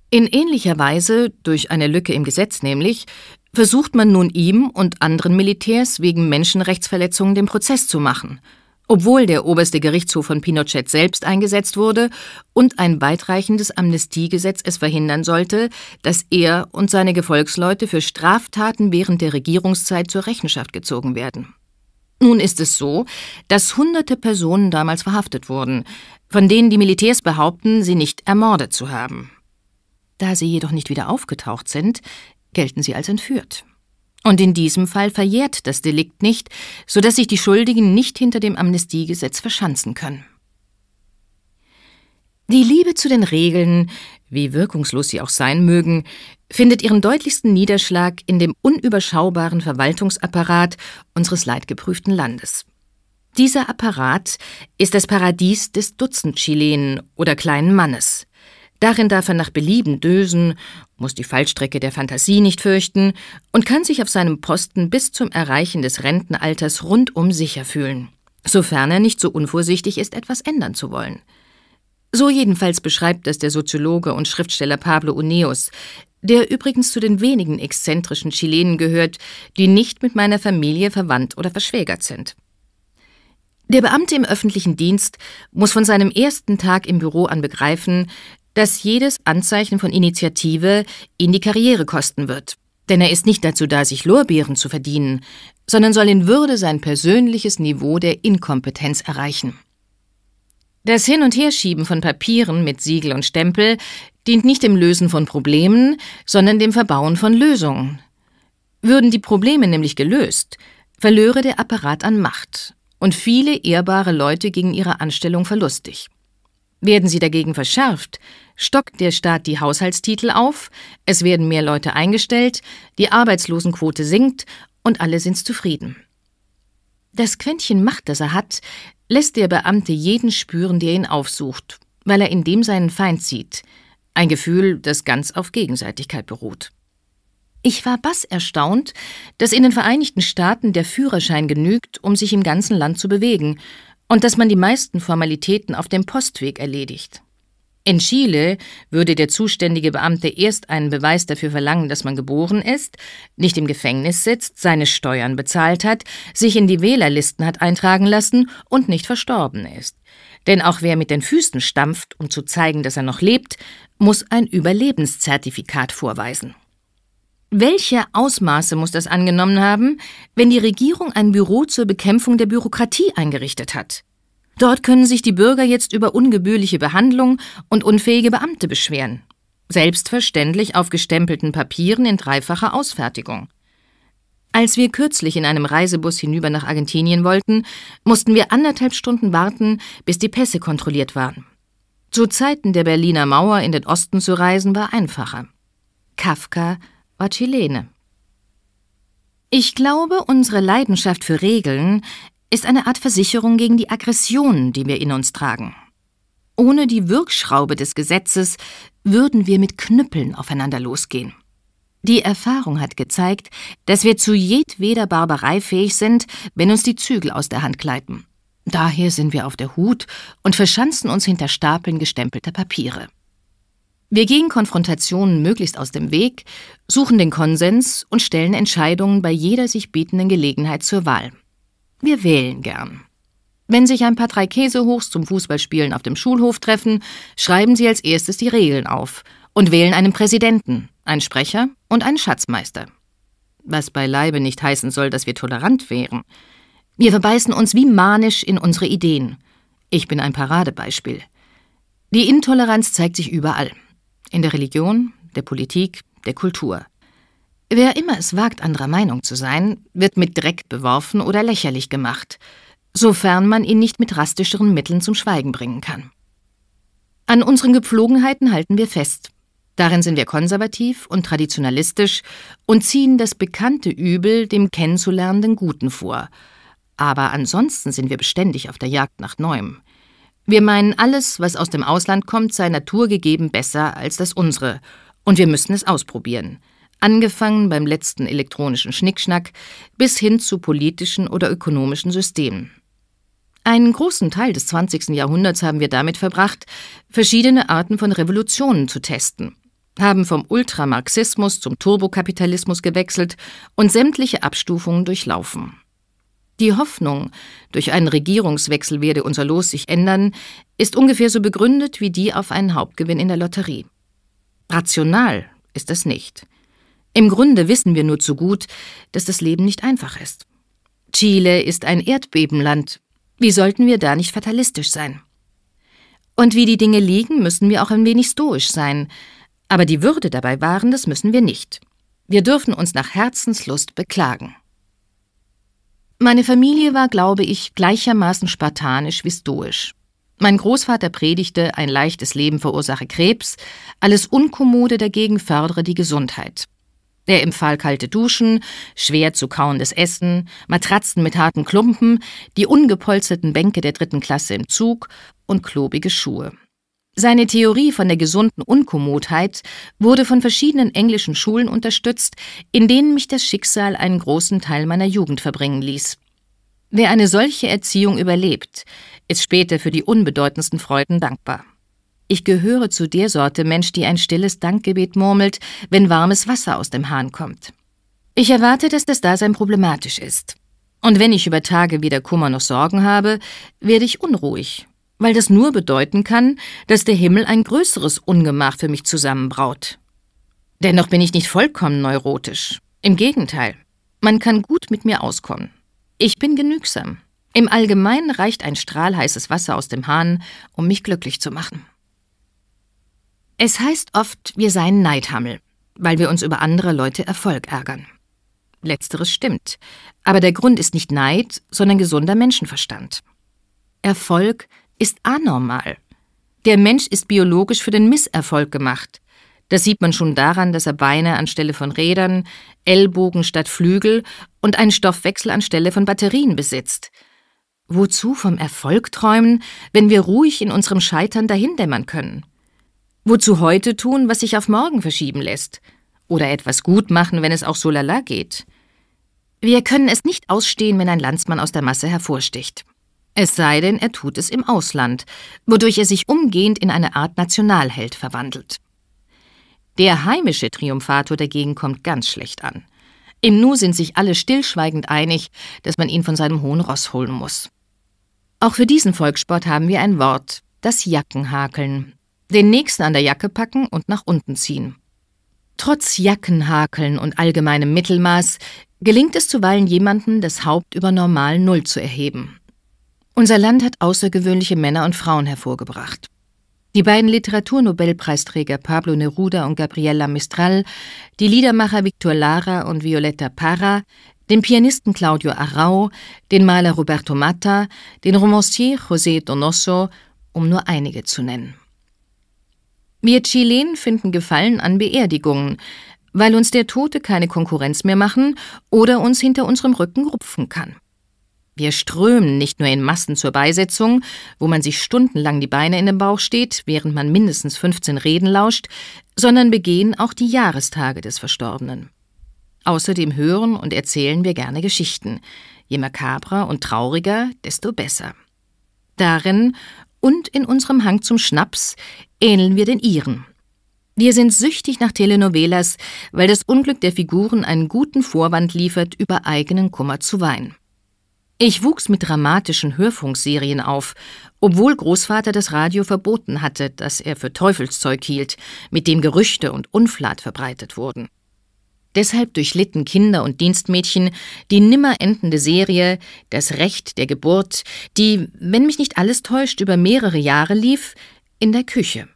In ähnlicher Weise, durch eine Lücke im Gesetz nämlich, versucht man nun ihm und anderen Militärs wegen Menschenrechtsverletzungen den Prozess zu machen – obwohl der oberste Gerichtshof von Pinochet selbst eingesetzt wurde und ein weitreichendes Amnestiegesetz es verhindern sollte, dass er und seine Gefolgsleute für Straftaten während der Regierungszeit zur Rechenschaft gezogen werden. Nun ist es so, dass hunderte Personen damals verhaftet wurden, von denen die Militärs behaupten, sie nicht ermordet zu haben. Da sie jedoch nicht wieder aufgetaucht sind, gelten sie als entführt. Und in diesem Fall verjährt das Delikt nicht, so dass sich die Schuldigen nicht hinter dem Amnestiegesetz verschanzen können. Die Liebe zu den Regeln, wie wirkungslos sie auch sein mögen, findet ihren deutlichsten Niederschlag in dem unüberschaubaren Verwaltungsapparat unseres leidgeprüften Landes. Dieser Apparat ist das Paradies des Dutzend Chilenen oder kleinen Mannes. Darin darf er nach Belieben dösen, muss die Fallstrecke der Fantasie nicht fürchten und kann sich auf seinem Posten bis zum Erreichen des Rentenalters rundum sicher fühlen, sofern er nicht so unvorsichtig ist, etwas ändern zu wollen. So jedenfalls beschreibt es der Soziologe und Schriftsteller Pablo Uneus, der übrigens zu den wenigen exzentrischen Chilenen gehört, die nicht mit meiner Familie verwandt oder verschwägert sind. Der Beamte im öffentlichen Dienst muss von seinem ersten Tag im Büro an begreifen, dass jedes Anzeichen von Initiative ihn die Karriere kosten wird. Denn er ist nicht dazu da, sich Lorbeeren zu verdienen, sondern soll in Würde sein persönliches Niveau der Inkompetenz erreichen. Das Hin- und Herschieben von Papieren mit Siegel und Stempel dient nicht dem Lösen von Problemen, sondern dem Verbauen von Lösungen. Würden die Probleme nämlich gelöst, verlöre der Apparat an Macht und viele ehrbare Leute gegen ihre Anstellung verlustig. Werden sie dagegen verschärft, stockt der Staat die Haushaltstitel auf, es werden mehr Leute eingestellt, die Arbeitslosenquote sinkt und alle sind zufrieden. Das Quäntchen Macht, das er hat, lässt der Beamte jeden spüren, der ihn aufsucht, weil er in dem seinen Feind sieht. Ein Gefühl, das ganz auf Gegenseitigkeit beruht. Ich war bass erstaunt, dass in den Vereinigten Staaten der Führerschein genügt, um sich im ganzen Land zu bewegen, und dass man die meisten Formalitäten auf dem Postweg erledigt. In Chile würde der zuständige Beamte erst einen Beweis dafür verlangen, dass man geboren ist, nicht im Gefängnis sitzt, seine Steuern bezahlt hat, sich in die Wählerlisten hat eintragen lassen und nicht verstorben ist. Denn auch wer mit den Füßen stampft, um zu zeigen, dass er noch lebt, muss ein Überlebenszertifikat vorweisen. Welche Ausmaße muss das angenommen haben, wenn die Regierung ein Büro zur Bekämpfung der Bürokratie eingerichtet hat? Dort können sich die Bürger jetzt über ungebührliche Behandlung und unfähige Beamte beschweren. Selbstverständlich auf gestempelten Papieren in dreifacher Ausfertigung. Als wir kürzlich in einem Reisebus hinüber nach Argentinien wollten, mussten wir anderthalb Stunden warten, bis die Pässe kontrolliert waren. Zu Zeiten der Berliner Mauer in den Osten zu reisen war einfacher. Kafka war Chilene. Ich glaube, unsere Leidenschaft für Regeln ist eine Art Versicherung gegen die Aggressionen, die wir in uns tragen. Ohne die Wirkschraube des Gesetzes würden wir mit Knüppeln aufeinander losgehen. Die Erfahrung hat gezeigt, dass wir zu jedweder Barbarei fähig sind, wenn uns die Zügel aus der Hand gleiten. Daher sind wir auf der Hut und verschanzen uns hinter Stapeln gestempelter Papiere. Wir gehen Konfrontationen möglichst aus dem Weg, suchen den Konsens und stellen Entscheidungen bei jeder sich bietenden Gelegenheit zur Wahl. Wir wählen gern. Wenn sich ein paar drei Käsehochs zum Fußballspielen auf dem Schulhof treffen, schreiben sie als erstes die Regeln auf und wählen einen Präsidenten, einen Sprecher und einen Schatzmeister. Was beileibe nicht heißen soll, dass wir tolerant wären. Wir verbeißen uns wie manisch in unsere Ideen. Ich bin ein Paradebeispiel. Die Intoleranz zeigt sich überall. In der Religion, der Politik, der Kultur. Wer immer es wagt, anderer Meinung zu sein, wird mit Dreck beworfen oder lächerlich gemacht, sofern man ihn nicht mit drastischeren Mitteln zum Schweigen bringen kann. An unseren Gepflogenheiten halten wir fest. Darin sind wir konservativ und traditionalistisch und ziehen das bekannte Übel dem kennenzulernenden Guten vor. Aber ansonsten sind wir beständig auf der Jagd nach Neuem. Wir meinen, alles, was aus dem Ausland kommt, sei naturgegeben besser als das unsere, und wir müssen es ausprobieren – angefangen beim letzten elektronischen Schnickschnack bis hin zu politischen oder ökonomischen Systemen. Einen großen Teil des 20. Jahrhunderts haben wir damit verbracht, verschiedene Arten von Revolutionen zu testen, haben vom Ultramarxismus zum Turbokapitalismus gewechselt und sämtliche Abstufungen durchlaufen. Die Hoffnung, durch einen Regierungswechsel werde unser Los sich ändern, ist ungefähr so begründet wie die auf einen Hauptgewinn in der Lotterie. Rational ist es nicht. Im Grunde wissen wir nur zu gut, dass das Leben nicht einfach ist. Chile ist ein Erdbebenland. Wie sollten wir da nicht fatalistisch sein? Und wie die Dinge liegen, müssen wir auch ein wenig stoisch sein. Aber die Würde dabei wahren, das müssen wir nicht. Wir dürfen uns nach Herzenslust beklagen. Meine Familie war, glaube ich, gleichermaßen spartanisch wie stoisch. Mein Großvater predigte, ein leichtes Leben verursache Krebs, alles Unkommode dagegen fördere die Gesundheit. Der im Fall kalte Duschen, schwer zu kauendes Essen, Matratzen mit harten Klumpen, die ungepolsterten Bänke der dritten Klasse im Zug und klobige Schuhe. Seine Theorie von der gesunden Unkommodheit wurde von verschiedenen englischen Schulen unterstützt, in denen mich das Schicksal einen großen Teil meiner Jugend verbringen ließ. Wer eine solche Erziehung überlebt, ist später für die unbedeutendsten Freuden dankbar. Ich gehöre zu der Sorte Mensch, die ein stilles Dankgebet murmelt, wenn warmes Wasser aus dem Hahn kommt. Ich erwarte, dass das Dasein problematisch ist. Und wenn ich über Tage weder Kummer noch Sorgen habe, werde ich unruhig, weil das nur bedeuten kann, dass der Himmel ein größeres Ungemach für mich zusammenbraut. Dennoch bin ich nicht vollkommen neurotisch. Im Gegenteil, man kann gut mit mir auskommen. Ich bin genügsam. Im Allgemeinen reicht ein strahlheißes Wasser aus dem Hahn, um mich glücklich zu machen. Es heißt oft, wir seien Neidhammel, weil wir uns über andere Leute Erfolg ärgern. Letzteres stimmt, aber der Grund ist nicht Neid, sondern gesunder Menschenverstand. Erfolg ist anormal. Der Mensch ist biologisch für den Misserfolg gemacht. Das sieht man schon daran, dass er Beine anstelle von Rädern, Ellbogen statt Flügel und einen Stoffwechsel anstelle von Batterien besitzt. Wozu vom Erfolg träumen, wenn wir ruhig in unserem Scheitern dahindämmern können? Wozu heute tun, was sich auf morgen verschieben lässt? Oder etwas gut machen, wenn es auch so lala geht? Wir können es nicht ausstehen, wenn ein Landsmann aus der Masse hervorsticht. Es sei denn, er tut es im Ausland, wodurch er sich umgehend in eine Art Nationalheld verwandelt. Der heimische Triumphator dagegen kommt ganz schlecht an. Im Nu sind sich alle stillschweigend einig, dass man ihn von seinem hohen Ross holen muss. Auch für diesen Volkssport haben wir ein Wort, das Jackenhakeln, den nächsten an der Jacke packen und nach unten ziehen. Trotz Jackenhakeln und allgemeinem Mittelmaß gelingt es zuweilen jemanden, das Haupt über normal Null zu erheben. Unser Land hat außergewöhnliche Männer und Frauen hervorgebracht. Die beiden Literaturnobelpreisträger Pablo Neruda und Gabriela Mistral, die Liedermacher Victor Lara und Violetta Parra, den Pianisten Claudio Arau, den Maler Roberto Matta, den Romancier José Donoso, um nur einige zu nennen. Wir Chilen finden Gefallen an Beerdigungen, weil uns der Tote keine Konkurrenz mehr machen oder uns hinter unserem Rücken rupfen kann. Wir strömen nicht nur in Massen zur Beisetzung, wo man sich stundenlang die Beine in den Bauch steht, während man mindestens 15 Reden lauscht, sondern begehen auch die Jahrestage des Verstorbenen. Außerdem hören und erzählen wir gerne Geschichten. Je makabrer und trauriger, desto besser. Darin und in unserem Hang zum Schnaps ähneln wir den Iren. Wir sind süchtig nach Telenovelas, weil das Unglück der Figuren einen guten Vorwand liefert, über eigenen Kummer zu weinen. Ich wuchs mit dramatischen Hörfunkserien auf, obwohl Großvater das Radio verboten hatte, das er für Teufelszeug hielt, mit dem Gerüchte und Unflat verbreitet wurden. Deshalb durchlitten Kinder und Dienstmädchen die nimmer endende Serie Das Recht der Geburt, die, wenn mich nicht alles täuscht, über mehrere Jahre lief, in der Küche.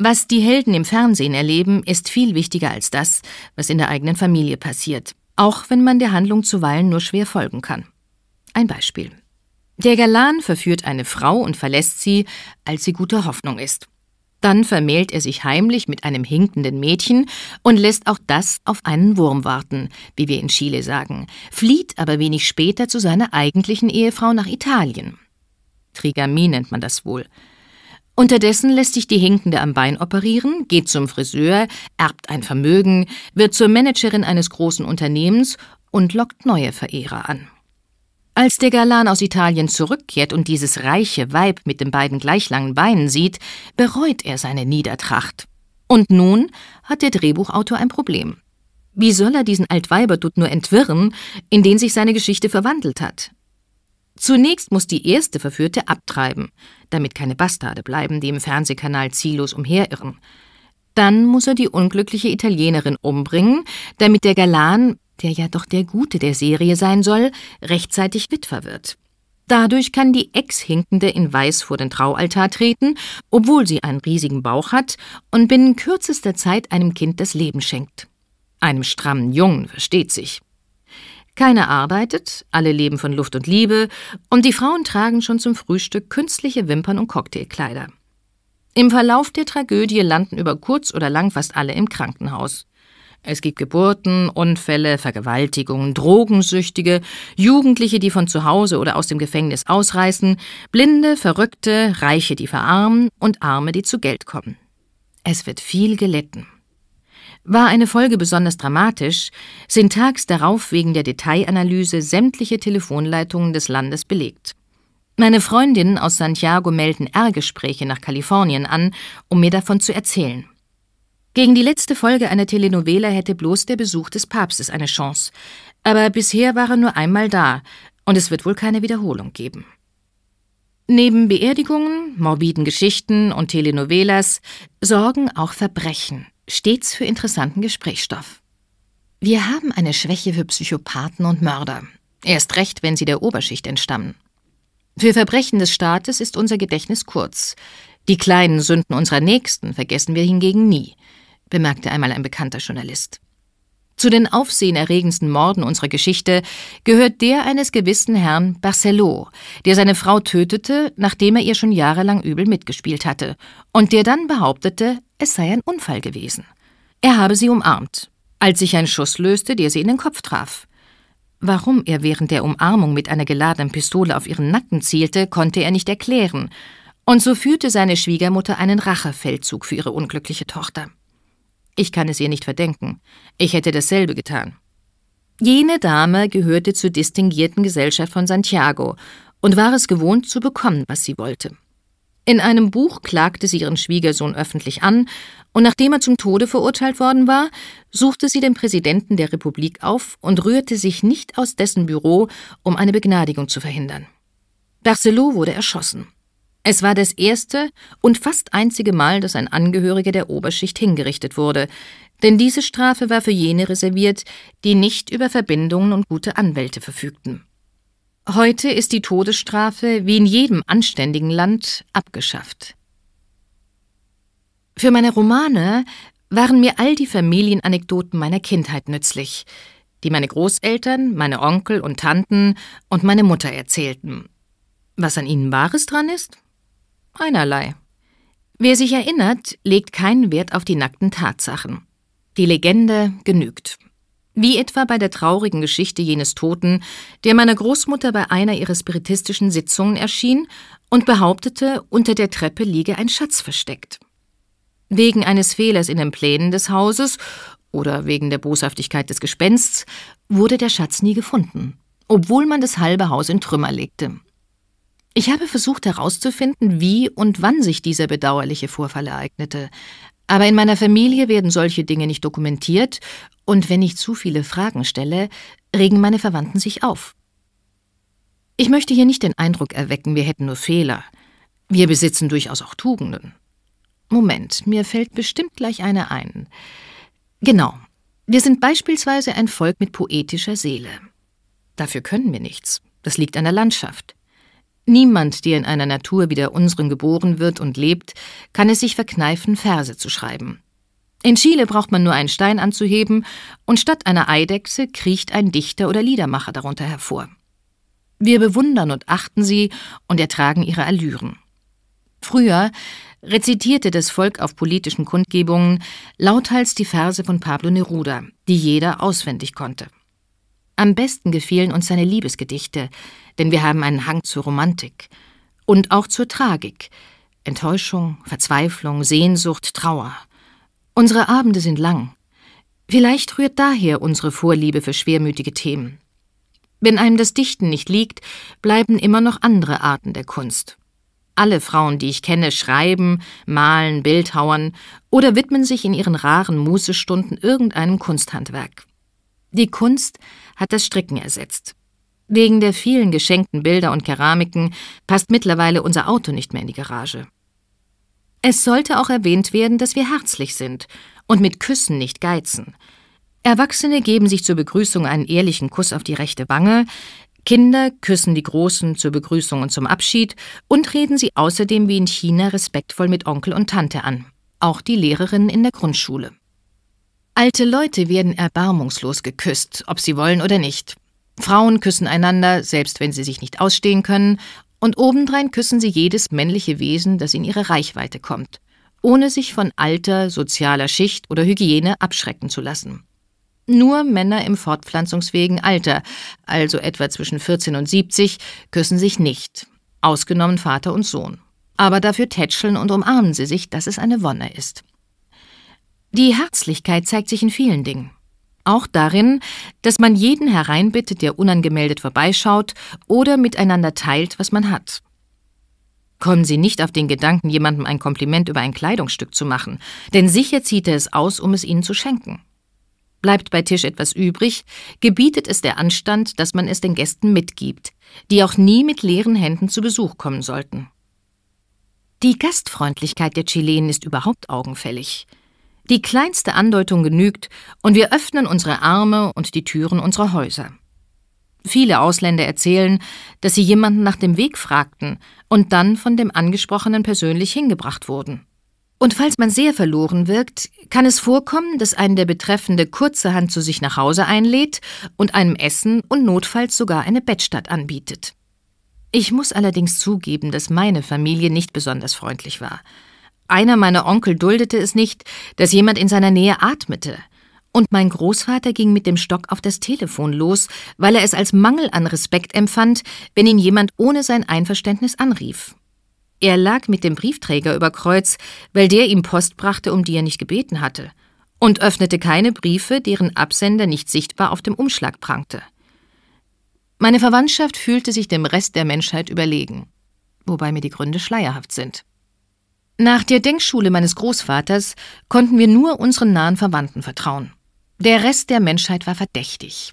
Was die Helden im Fernsehen erleben, ist viel wichtiger als das, was in der eigenen Familie passiert, auch wenn man der Handlung zuweilen nur schwer folgen kann. Ein Beispiel. Der Galan verführt eine Frau und verlässt sie, als sie guter Hoffnung ist. Dann vermählt er sich heimlich mit einem hinkenden Mädchen und lässt auch das auf einen Wurm warten, wie wir in Chile sagen, flieht aber wenig später zu seiner eigentlichen Ehefrau nach Italien. Trigamie nennt man das wohl, Unterdessen lässt sich die Hinkende am Bein operieren, geht zum Friseur, erbt ein Vermögen, wird zur Managerin eines großen Unternehmens und lockt neue Verehrer an. Als der Galan aus Italien zurückkehrt und dieses reiche Weib mit den beiden gleich langen Beinen sieht, bereut er seine Niedertracht. Und nun hat der Drehbuchautor ein Problem. Wie soll er diesen Altweiberdutt nur entwirren, in den sich seine Geschichte verwandelt hat? Zunächst muss die erste Verführte abtreiben, damit keine Bastarde bleiben, die im Fernsehkanal ziellos umherirren. Dann muss er die unglückliche Italienerin umbringen, damit der Galan, der ja doch der Gute der Serie sein soll, rechtzeitig Witwer wird. Dadurch kann die Ex-Hinkende in Weiß vor den Traualtar treten, obwohl sie einen riesigen Bauch hat und binnen kürzester Zeit einem Kind das Leben schenkt. Einem strammen Jungen, versteht sich. Keiner arbeitet, alle leben von Luft und Liebe, und die Frauen tragen schon zum Frühstück künstliche Wimpern und Cocktailkleider. Im Verlauf der Tragödie landen über kurz oder lang fast alle im Krankenhaus. Es gibt Geburten, Unfälle, Vergewaltigungen, Drogensüchtige, Jugendliche, die von zu Hause oder aus dem Gefängnis ausreißen, Blinde, Verrückte, Reiche, die verarmen und Arme, die zu Geld kommen. Es wird viel gelitten. War eine Folge besonders dramatisch, sind tags darauf wegen der Detailanalyse sämtliche Telefonleitungen des Landes belegt. Meine Freundinnen aus Santiago melden R-Gespräche nach Kalifornien an, um mir davon zu erzählen. Gegen die letzte Folge einer Telenovela hätte bloß der Besuch des Papstes eine Chance. Aber bisher war er nur einmal da und es wird wohl keine Wiederholung geben. Neben Beerdigungen, morbiden Geschichten und Telenovelas sorgen auch Verbrechen stets für interessanten Gesprächsstoff. Wir haben eine Schwäche für Psychopathen und Mörder, erst recht, wenn sie der Oberschicht entstammen. Für Verbrechen des Staates ist unser Gedächtnis kurz. Die kleinen Sünden unserer Nächsten vergessen wir hingegen nie, bemerkte einmal ein bekannter Journalist. Zu den aufsehenerregendsten Morden unserer Geschichte gehört der eines gewissen Herrn Barcelot, der seine Frau tötete, nachdem er ihr schon jahrelang übel mitgespielt hatte, und der dann behauptete, es sei ein Unfall gewesen. Er habe sie umarmt, als sich ein Schuss löste, der sie in den Kopf traf. Warum er während der Umarmung mit einer geladenen Pistole auf ihren Nacken zielte, konnte er nicht erklären, und so führte seine Schwiegermutter einen Rachefeldzug für ihre unglückliche Tochter. Ich kann es ihr nicht verdenken. Ich hätte dasselbe getan. Jene Dame gehörte zur distinguierten Gesellschaft von Santiago und war es gewohnt zu bekommen, was sie wollte. In einem Buch klagte sie ihren Schwiegersohn öffentlich an, und nachdem er zum Tode verurteilt worden war, suchte sie den Präsidenten der Republik auf und rührte sich nicht aus dessen Büro, um eine Begnadigung zu verhindern. Barcelot wurde erschossen. Es war das erste und fast einzige Mal, dass ein Angehöriger der Oberschicht hingerichtet wurde, denn diese Strafe war für jene reserviert, die nicht über Verbindungen und gute Anwälte verfügten. Heute ist die Todesstrafe, wie in jedem anständigen Land, abgeschafft. Für meine Romane waren mir all die Familienanekdoten meiner Kindheit nützlich, die meine Großeltern, meine Onkel und Tanten und meine Mutter erzählten. Was an ihnen Wahres dran ist? Einerlei. Wer sich erinnert, legt keinen Wert auf die nackten Tatsachen. Die Legende genügt. Wie etwa bei der traurigen Geschichte jenes Toten, der meiner Großmutter bei einer ihrer spiritistischen Sitzungen erschien und behauptete, unter der Treppe liege ein Schatz versteckt. Wegen eines Fehlers in den Plänen des Hauses oder wegen der Boshaftigkeit des Gespensts wurde der Schatz nie gefunden, obwohl man das halbe Haus in Trümmer legte. Ich habe versucht herauszufinden, wie und wann sich dieser bedauerliche Vorfall ereignete, aber in meiner Familie werden solche Dinge nicht dokumentiert und wenn ich zu viele Fragen stelle, regen meine Verwandten sich auf. Ich möchte hier nicht den Eindruck erwecken, wir hätten nur Fehler. Wir besitzen durchaus auch Tugenden. Moment, mir fällt bestimmt gleich eine ein. Genau, wir sind beispielsweise ein Volk mit poetischer Seele. Dafür können wir nichts. Das liegt an der Landschaft. Niemand, der in einer Natur wie der unseren geboren wird und lebt, kann es sich verkneifen, Verse zu schreiben. In Chile braucht man nur einen Stein anzuheben und statt einer Eidechse kriecht ein Dichter oder Liedermacher darunter hervor. Wir bewundern und achten sie und ertragen ihre Allüren. Früher rezitierte das Volk auf politischen Kundgebungen lauthals die Verse von Pablo Neruda, die jeder auswendig konnte. Am besten gefielen uns seine Liebesgedichte, denn wir haben einen Hang zur Romantik und auch zur Tragik. Enttäuschung, Verzweiflung, Sehnsucht, Trauer, Unsere Abende sind lang. Vielleicht rührt daher unsere Vorliebe für schwermütige Themen. Wenn einem das Dichten nicht liegt, bleiben immer noch andere Arten der Kunst. Alle Frauen, die ich kenne, schreiben, malen, bildhauern oder widmen sich in ihren raren Mußestunden irgendeinem Kunsthandwerk. Die Kunst hat das Stricken ersetzt. Wegen der vielen geschenkten Bilder und Keramiken passt mittlerweile unser Auto nicht mehr in die Garage. Es sollte auch erwähnt werden, dass wir herzlich sind und mit Küssen nicht geizen. Erwachsene geben sich zur Begrüßung einen ehrlichen Kuss auf die rechte Wange, Kinder küssen die Großen zur Begrüßung und zum Abschied und reden sie außerdem wie in China respektvoll mit Onkel und Tante an, auch die Lehrerinnen in der Grundschule. Alte Leute werden erbarmungslos geküsst, ob sie wollen oder nicht. Frauen küssen einander, selbst wenn sie sich nicht ausstehen können, und obendrein küssen sie jedes männliche Wesen, das in ihre Reichweite kommt, ohne sich von Alter, sozialer Schicht oder Hygiene abschrecken zu lassen. Nur Männer im fortpflanzungsfähigen Alter, also etwa zwischen 14 und 70, küssen sich nicht, ausgenommen Vater und Sohn. Aber dafür tätscheln und umarmen sie sich, dass es eine Wonne ist. Die Herzlichkeit zeigt sich in vielen Dingen auch darin, dass man jeden hereinbittet, der unangemeldet vorbeischaut oder miteinander teilt, was man hat. Kommen Sie nicht auf den Gedanken, jemandem ein Kompliment über ein Kleidungsstück zu machen, denn sicher zieht er es aus, um es Ihnen zu schenken. Bleibt bei Tisch etwas übrig, gebietet es der Anstand, dass man es den Gästen mitgibt, die auch nie mit leeren Händen zu Besuch kommen sollten. Die Gastfreundlichkeit der Chilenen ist überhaupt augenfällig. Die kleinste Andeutung genügt, und wir öffnen unsere Arme und die Türen unserer Häuser. Viele Ausländer erzählen, dass sie jemanden nach dem Weg fragten und dann von dem Angesprochenen persönlich hingebracht wurden. Und falls man sehr verloren wirkt, kann es vorkommen, dass einen der Betreffende kurzerhand zu sich nach Hause einlädt und einem Essen und notfalls sogar eine Bettstatt anbietet. Ich muss allerdings zugeben, dass meine Familie nicht besonders freundlich war einer meiner Onkel duldete es nicht, dass jemand in seiner Nähe atmete. Und mein Großvater ging mit dem Stock auf das Telefon los, weil er es als Mangel an Respekt empfand, wenn ihn jemand ohne sein Einverständnis anrief. Er lag mit dem Briefträger über Kreuz, weil der ihm Post brachte, um die er nicht gebeten hatte, und öffnete keine Briefe, deren Absender nicht sichtbar auf dem Umschlag prangte. Meine Verwandtschaft fühlte sich dem Rest der Menschheit überlegen, wobei mir die Gründe schleierhaft sind. Nach der Denkschule meines Großvaters konnten wir nur unseren nahen Verwandten vertrauen. Der Rest der Menschheit war verdächtig.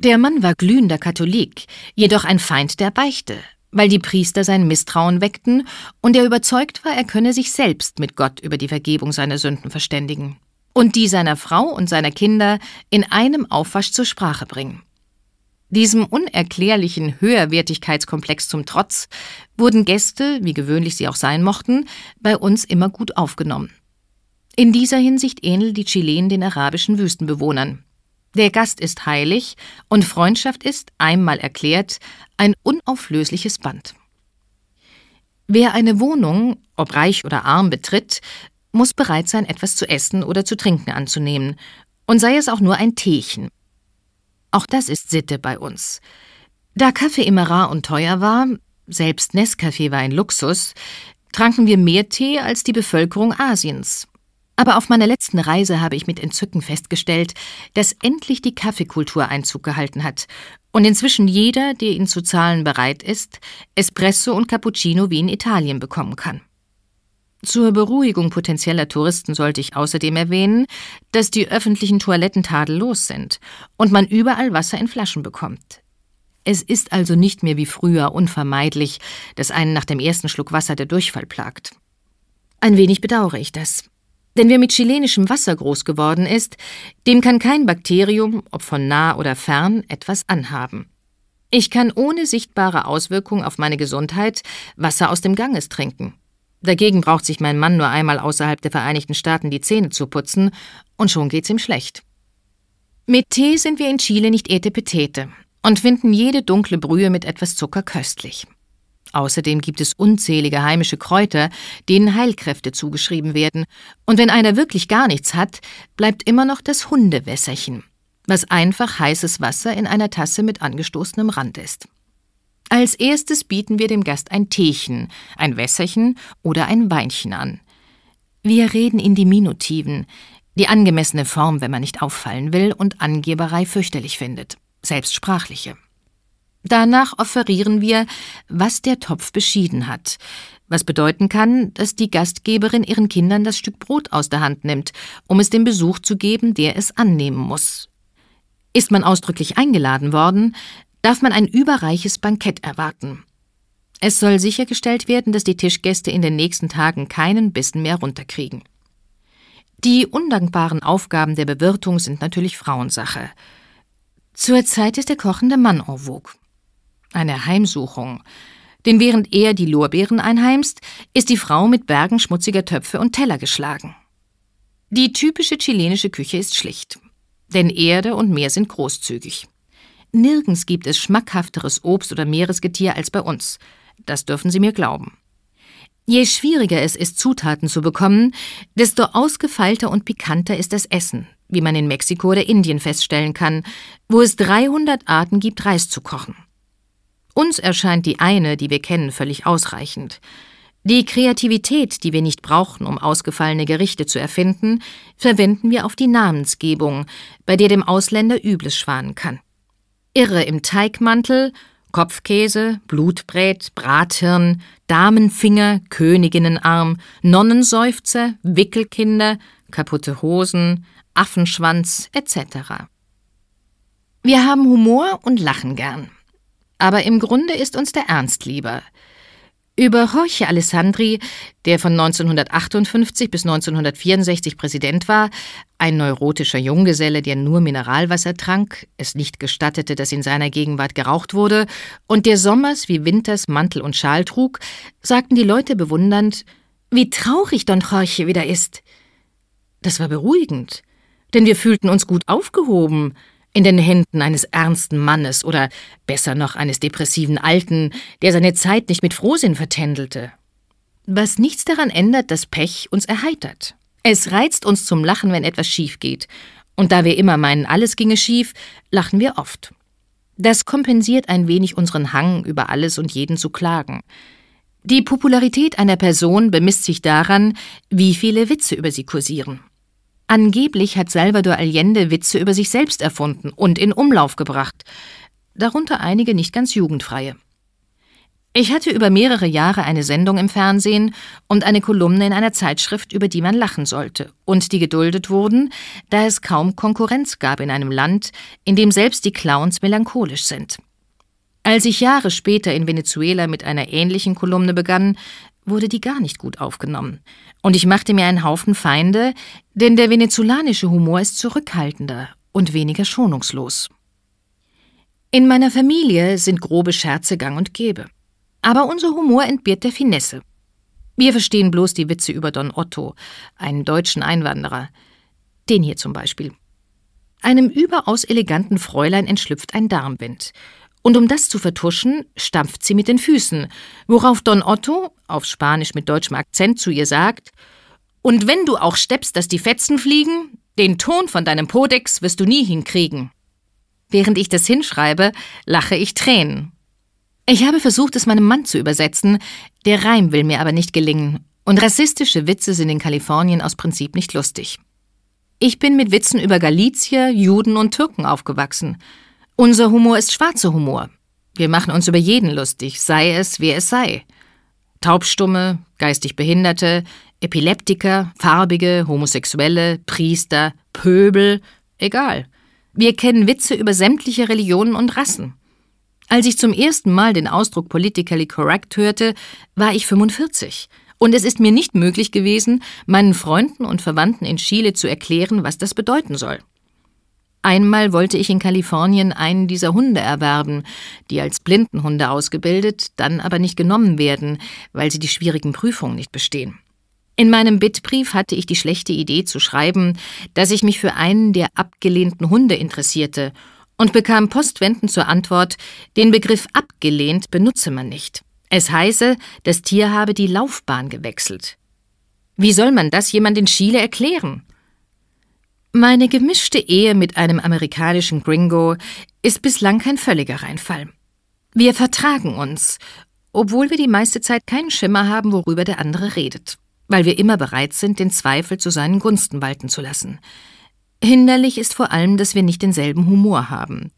Der Mann war glühender Katholik, jedoch ein Feind der Beichte, weil die Priester sein Misstrauen weckten und er überzeugt war, er könne sich selbst mit Gott über die Vergebung seiner Sünden verständigen und die seiner Frau und seiner Kinder in einem Aufwasch zur Sprache bringen. Diesem unerklärlichen Höherwertigkeitskomplex zum Trotz wurden Gäste, wie gewöhnlich sie auch sein mochten, bei uns immer gut aufgenommen. In dieser Hinsicht ähneln die Chilen den arabischen Wüstenbewohnern. Der Gast ist heilig und Freundschaft ist, einmal erklärt, ein unauflösliches Band. Wer eine Wohnung, ob reich oder arm, betritt, muss bereit sein, etwas zu essen oder zu trinken anzunehmen, und sei es auch nur ein Teechen, auch das ist Sitte bei uns. Da Kaffee immer rar und teuer war, selbst Nescafé war ein Luxus, tranken wir mehr Tee als die Bevölkerung Asiens. Aber auf meiner letzten Reise habe ich mit Entzücken festgestellt, dass endlich die Kaffeekultur Einzug gehalten hat und inzwischen jeder, der ihn zu zahlen bereit ist, Espresso und Cappuccino wie in Italien bekommen kann. Zur Beruhigung potenzieller Touristen sollte ich außerdem erwähnen, dass die öffentlichen Toiletten tadellos sind und man überall Wasser in Flaschen bekommt. Es ist also nicht mehr wie früher unvermeidlich, dass einen nach dem ersten Schluck Wasser der Durchfall plagt. Ein wenig bedauere ich das. Denn wer mit chilenischem Wasser groß geworden ist, dem kann kein Bakterium, ob von nah oder fern, etwas anhaben. Ich kann ohne sichtbare Auswirkung auf meine Gesundheit Wasser aus dem Ganges trinken. Dagegen braucht sich mein Mann nur einmal außerhalb der Vereinigten Staaten die Zähne zu putzen, und schon geht's ihm schlecht. Mit Tee sind wir in Chile nicht etepetete und finden jede dunkle Brühe mit etwas Zucker köstlich. Außerdem gibt es unzählige heimische Kräuter, denen Heilkräfte zugeschrieben werden, und wenn einer wirklich gar nichts hat, bleibt immer noch das Hundewässerchen, was einfach heißes Wasser in einer Tasse mit angestoßenem Rand ist. Als erstes bieten wir dem Gast ein Teechen, ein Wässerchen oder ein Weinchen an. Wir reden in Diminutiven, die angemessene Form, wenn man nicht auffallen will und Angeberei fürchterlich findet, selbst sprachliche. Danach offerieren wir, was der Topf beschieden hat, was bedeuten kann, dass die Gastgeberin ihren Kindern das Stück Brot aus der Hand nimmt, um es dem Besuch zu geben, der es annehmen muss. Ist man ausdrücklich eingeladen worden, darf man ein überreiches Bankett erwarten. Es soll sichergestellt werden, dass die Tischgäste in den nächsten Tagen keinen Bissen mehr runterkriegen. Die undankbaren Aufgaben der Bewirtung sind natürlich Frauensache. Zurzeit ist der kochende Mann en vogue. Eine Heimsuchung. Denn während er die Lorbeeren einheimst, ist die Frau mit Bergen schmutziger Töpfe und Teller geschlagen. Die typische chilenische Küche ist schlicht. Denn Erde und Meer sind großzügig. Nirgends gibt es schmackhafteres Obst oder Meeresgetier als bei uns. Das dürfen Sie mir glauben. Je schwieriger es ist, Zutaten zu bekommen, desto ausgefeilter und pikanter ist das Essen, wie man in Mexiko oder Indien feststellen kann, wo es 300 Arten gibt, Reis zu kochen. Uns erscheint die eine, die wir kennen, völlig ausreichend. Die Kreativität, die wir nicht brauchen, um ausgefallene Gerichte zu erfinden, verwenden wir auf die Namensgebung, bei der dem Ausländer Übles schwanen kann. Irre im Teigmantel, Kopfkäse, Blutbrät, Brathirn, Damenfinger, Königinnenarm, Nonnenseufzer, Wickelkinder, kaputte Hosen, Affenschwanz etc. Wir haben Humor und lachen gern. Aber im Grunde ist uns der Ernst lieber – über Jorge Alessandri, der von 1958 bis 1964 Präsident war, ein neurotischer Junggeselle, der nur Mineralwasser trank, es nicht gestattete, dass in seiner Gegenwart geraucht wurde und der sommers wie winters Mantel und Schal trug, sagten die Leute bewundernd: Wie traurig Don Jorge wieder ist! Das war beruhigend, denn wir fühlten uns gut aufgehoben in den Händen eines ernsten Mannes oder besser noch eines depressiven Alten, der seine Zeit nicht mit Frohsinn vertändelte. Was nichts daran ändert, dass Pech uns erheitert. Es reizt uns zum Lachen, wenn etwas schief geht. Und da wir immer meinen, alles ginge schief, lachen wir oft. Das kompensiert ein wenig unseren Hang, über alles und jeden zu klagen. Die Popularität einer Person bemisst sich daran, wie viele Witze über sie kursieren. Angeblich hat Salvador Allende Witze über sich selbst erfunden und in Umlauf gebracht, darunter einige nicht ganz jugendfreie. Ich hatte über mehrere Jahre eine Sendung im Fernsehen und eine Kolumne in einer Zeitschrift, über die man lachen sollte, und die geduldet wurden, da es kaum Konkurrenz gab in einem Land, in dem selbst die Clowns melancholisch sind. Als ich Jahre später in Venezuela mit einer ähnlichen Kolumne begann, wurde die gar nicht gut aufgenommen. Und ich machte mir einen Haufen Feinde, denn der venezolanische Humor ist zurückhaltender und weniger schonungslos. In meiner Familie sind grobe Scherze gang und gäbe. Aber unser Humor entbehrt der Finesse. Wir verstehen bloß die Witze über Don Otto, einen deutschen Einwanderer. Den hier zum Beispiel. Einem überaus eleganten Fräulein entschlüpft ein Darmwind und um das zu vertuschen, stampft sie mit den Füßen, worauf Don Otto, auf Spanisch mit deutschem Akzent, zu ihr sagt, und wenn du auch steppst, dass die Fetzen fliegen, den Ton von deinem Podex wirst du nie hinkriegen. Während ich das hinschreibe, lache ich Tränen. Ich habe versucht, es meinem Mann zu übersetzen, der Reim will mir aber nicht gelingen, und rassistische Witze sind in Kalifornien aus Prinzip nicht lustig. Ich bin mit Witzen über Galizier, Juden und Türken aufgewachsen, unser Humor ist schwarzer Humor. Wir machen uns über jeden lustig, sei es, wer es sei. Taubstumme, geistig Behinderte, Epileptiker, Farbige, Homosexuelle, Priester, Pöbel, egal. Wir kennen Witze über sämtliche Religionen und Rassen. Als ich zum ersten Mal den Ausdruck politically correct hörte, war ich 45. Und es ist mir nicht möglich gewesen, meinen Freunden und Verwandten in Chile zu erklären, was das bedeuten soll. Einmal wollte ich in Kalifornien einen dieser Hunde erwerben, die als Blindenhunde ausgebildet, dann aber nicht genommen werden, weil sie die schwierigen Prüfungen nicht bestehen. In meinem Bittbrief hatte ich die schlechte Idee zu schreiben, dass ich mich für einen der abgelehnten Hunde interessierte und bekam postwendend zur Antwort, den Begriff abgelehnt benutze man nicht. Es heiße, das Tier habe die Laufbahn gewechselt. Wie soll man das jemand in Chile erklären? Meine gemischte Ehe mit einem amerikanischen Gringo ist bislang kein völliger Reinfall. Wir vertragen uns, obwohl wir die meiste Zeit keinen Schimmer haben, worüber der andere redet, weil wir immer bereit sind, den Zweifel zu seinen Gunsten walten zu lassen. Hinderlich ist vor allem, dass wir nicht denselben Humor haben.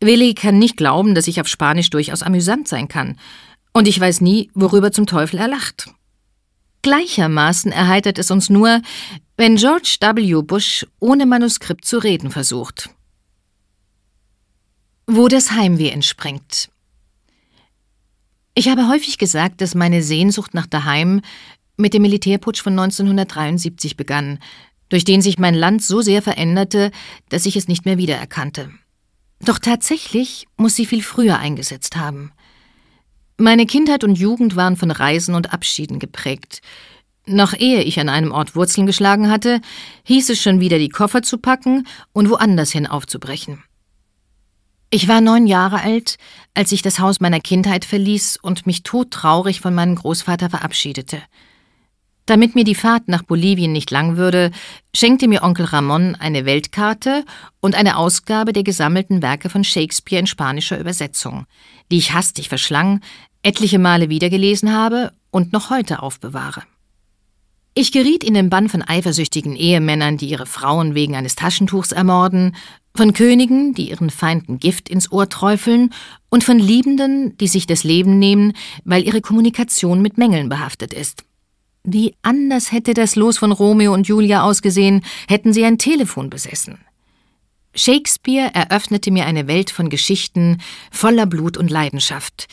Willi kann nicht glauben, dass ich auf Spanisch durchaus amüsant sein kann, und ich weiß nie, worüber zum Teufel er lacht. Gleichermaßen erheitert es uns nur, wenn George W. Bush ohne Manuskript zu reden versucht. Wo das Heimweh entspringt. Ich habe häufig gesagt, dass meine Sehnsucht nach daheim mit dem Militärputsch von 1973 begann, durch den sich mein Land so sehr veränderte, dass ich es nicht mehr wiedererkannte. Doch tatsächlich muss sie viel früher eingesetzt haben. Meine Kindheit und Jugend waren von Reisen und Abschieden geprägt. Noch ehe ich an einem Ort Wurzeln geschlagen hatte, hieß es schon wieder, die Koffer zu packen und woanders hin aufzubrechen. Ich war neun Jahre alt, als ich das Haus meiner Kindheit verließ und mich todtraurig von meinem Großvater verabschiedete. Damit mir die Fahrt nach Bolivien nicht lang würde, schenkte mir Onkel Ramon eine Weltkarte und eine Ausgabe der gesammelten Werke von Shakespeare in spanischer Übersetzung, die ich hastig verschlang, etliche Male wiedergelesen habe und noch heute aufbewahre. Ich geriet in den Bann von eifersüchtigen Ehemännern, die ihre Frauen wegen eines Taschentuchs ermorden, von Königen, die ihren Feinden Gift ins Ohr träufeln, und von Liebenden, die sich das Leben nehmen, weil ihre Kommunikation mit Mängeln behaftet ist. Wie anders hätte das Los von Romeo und Julia ausgesehen, hätten sie ein Telefon besessen. Shakespeare eröffnete mir eine Welt von Geschichten voller Blut und Leidenschaft.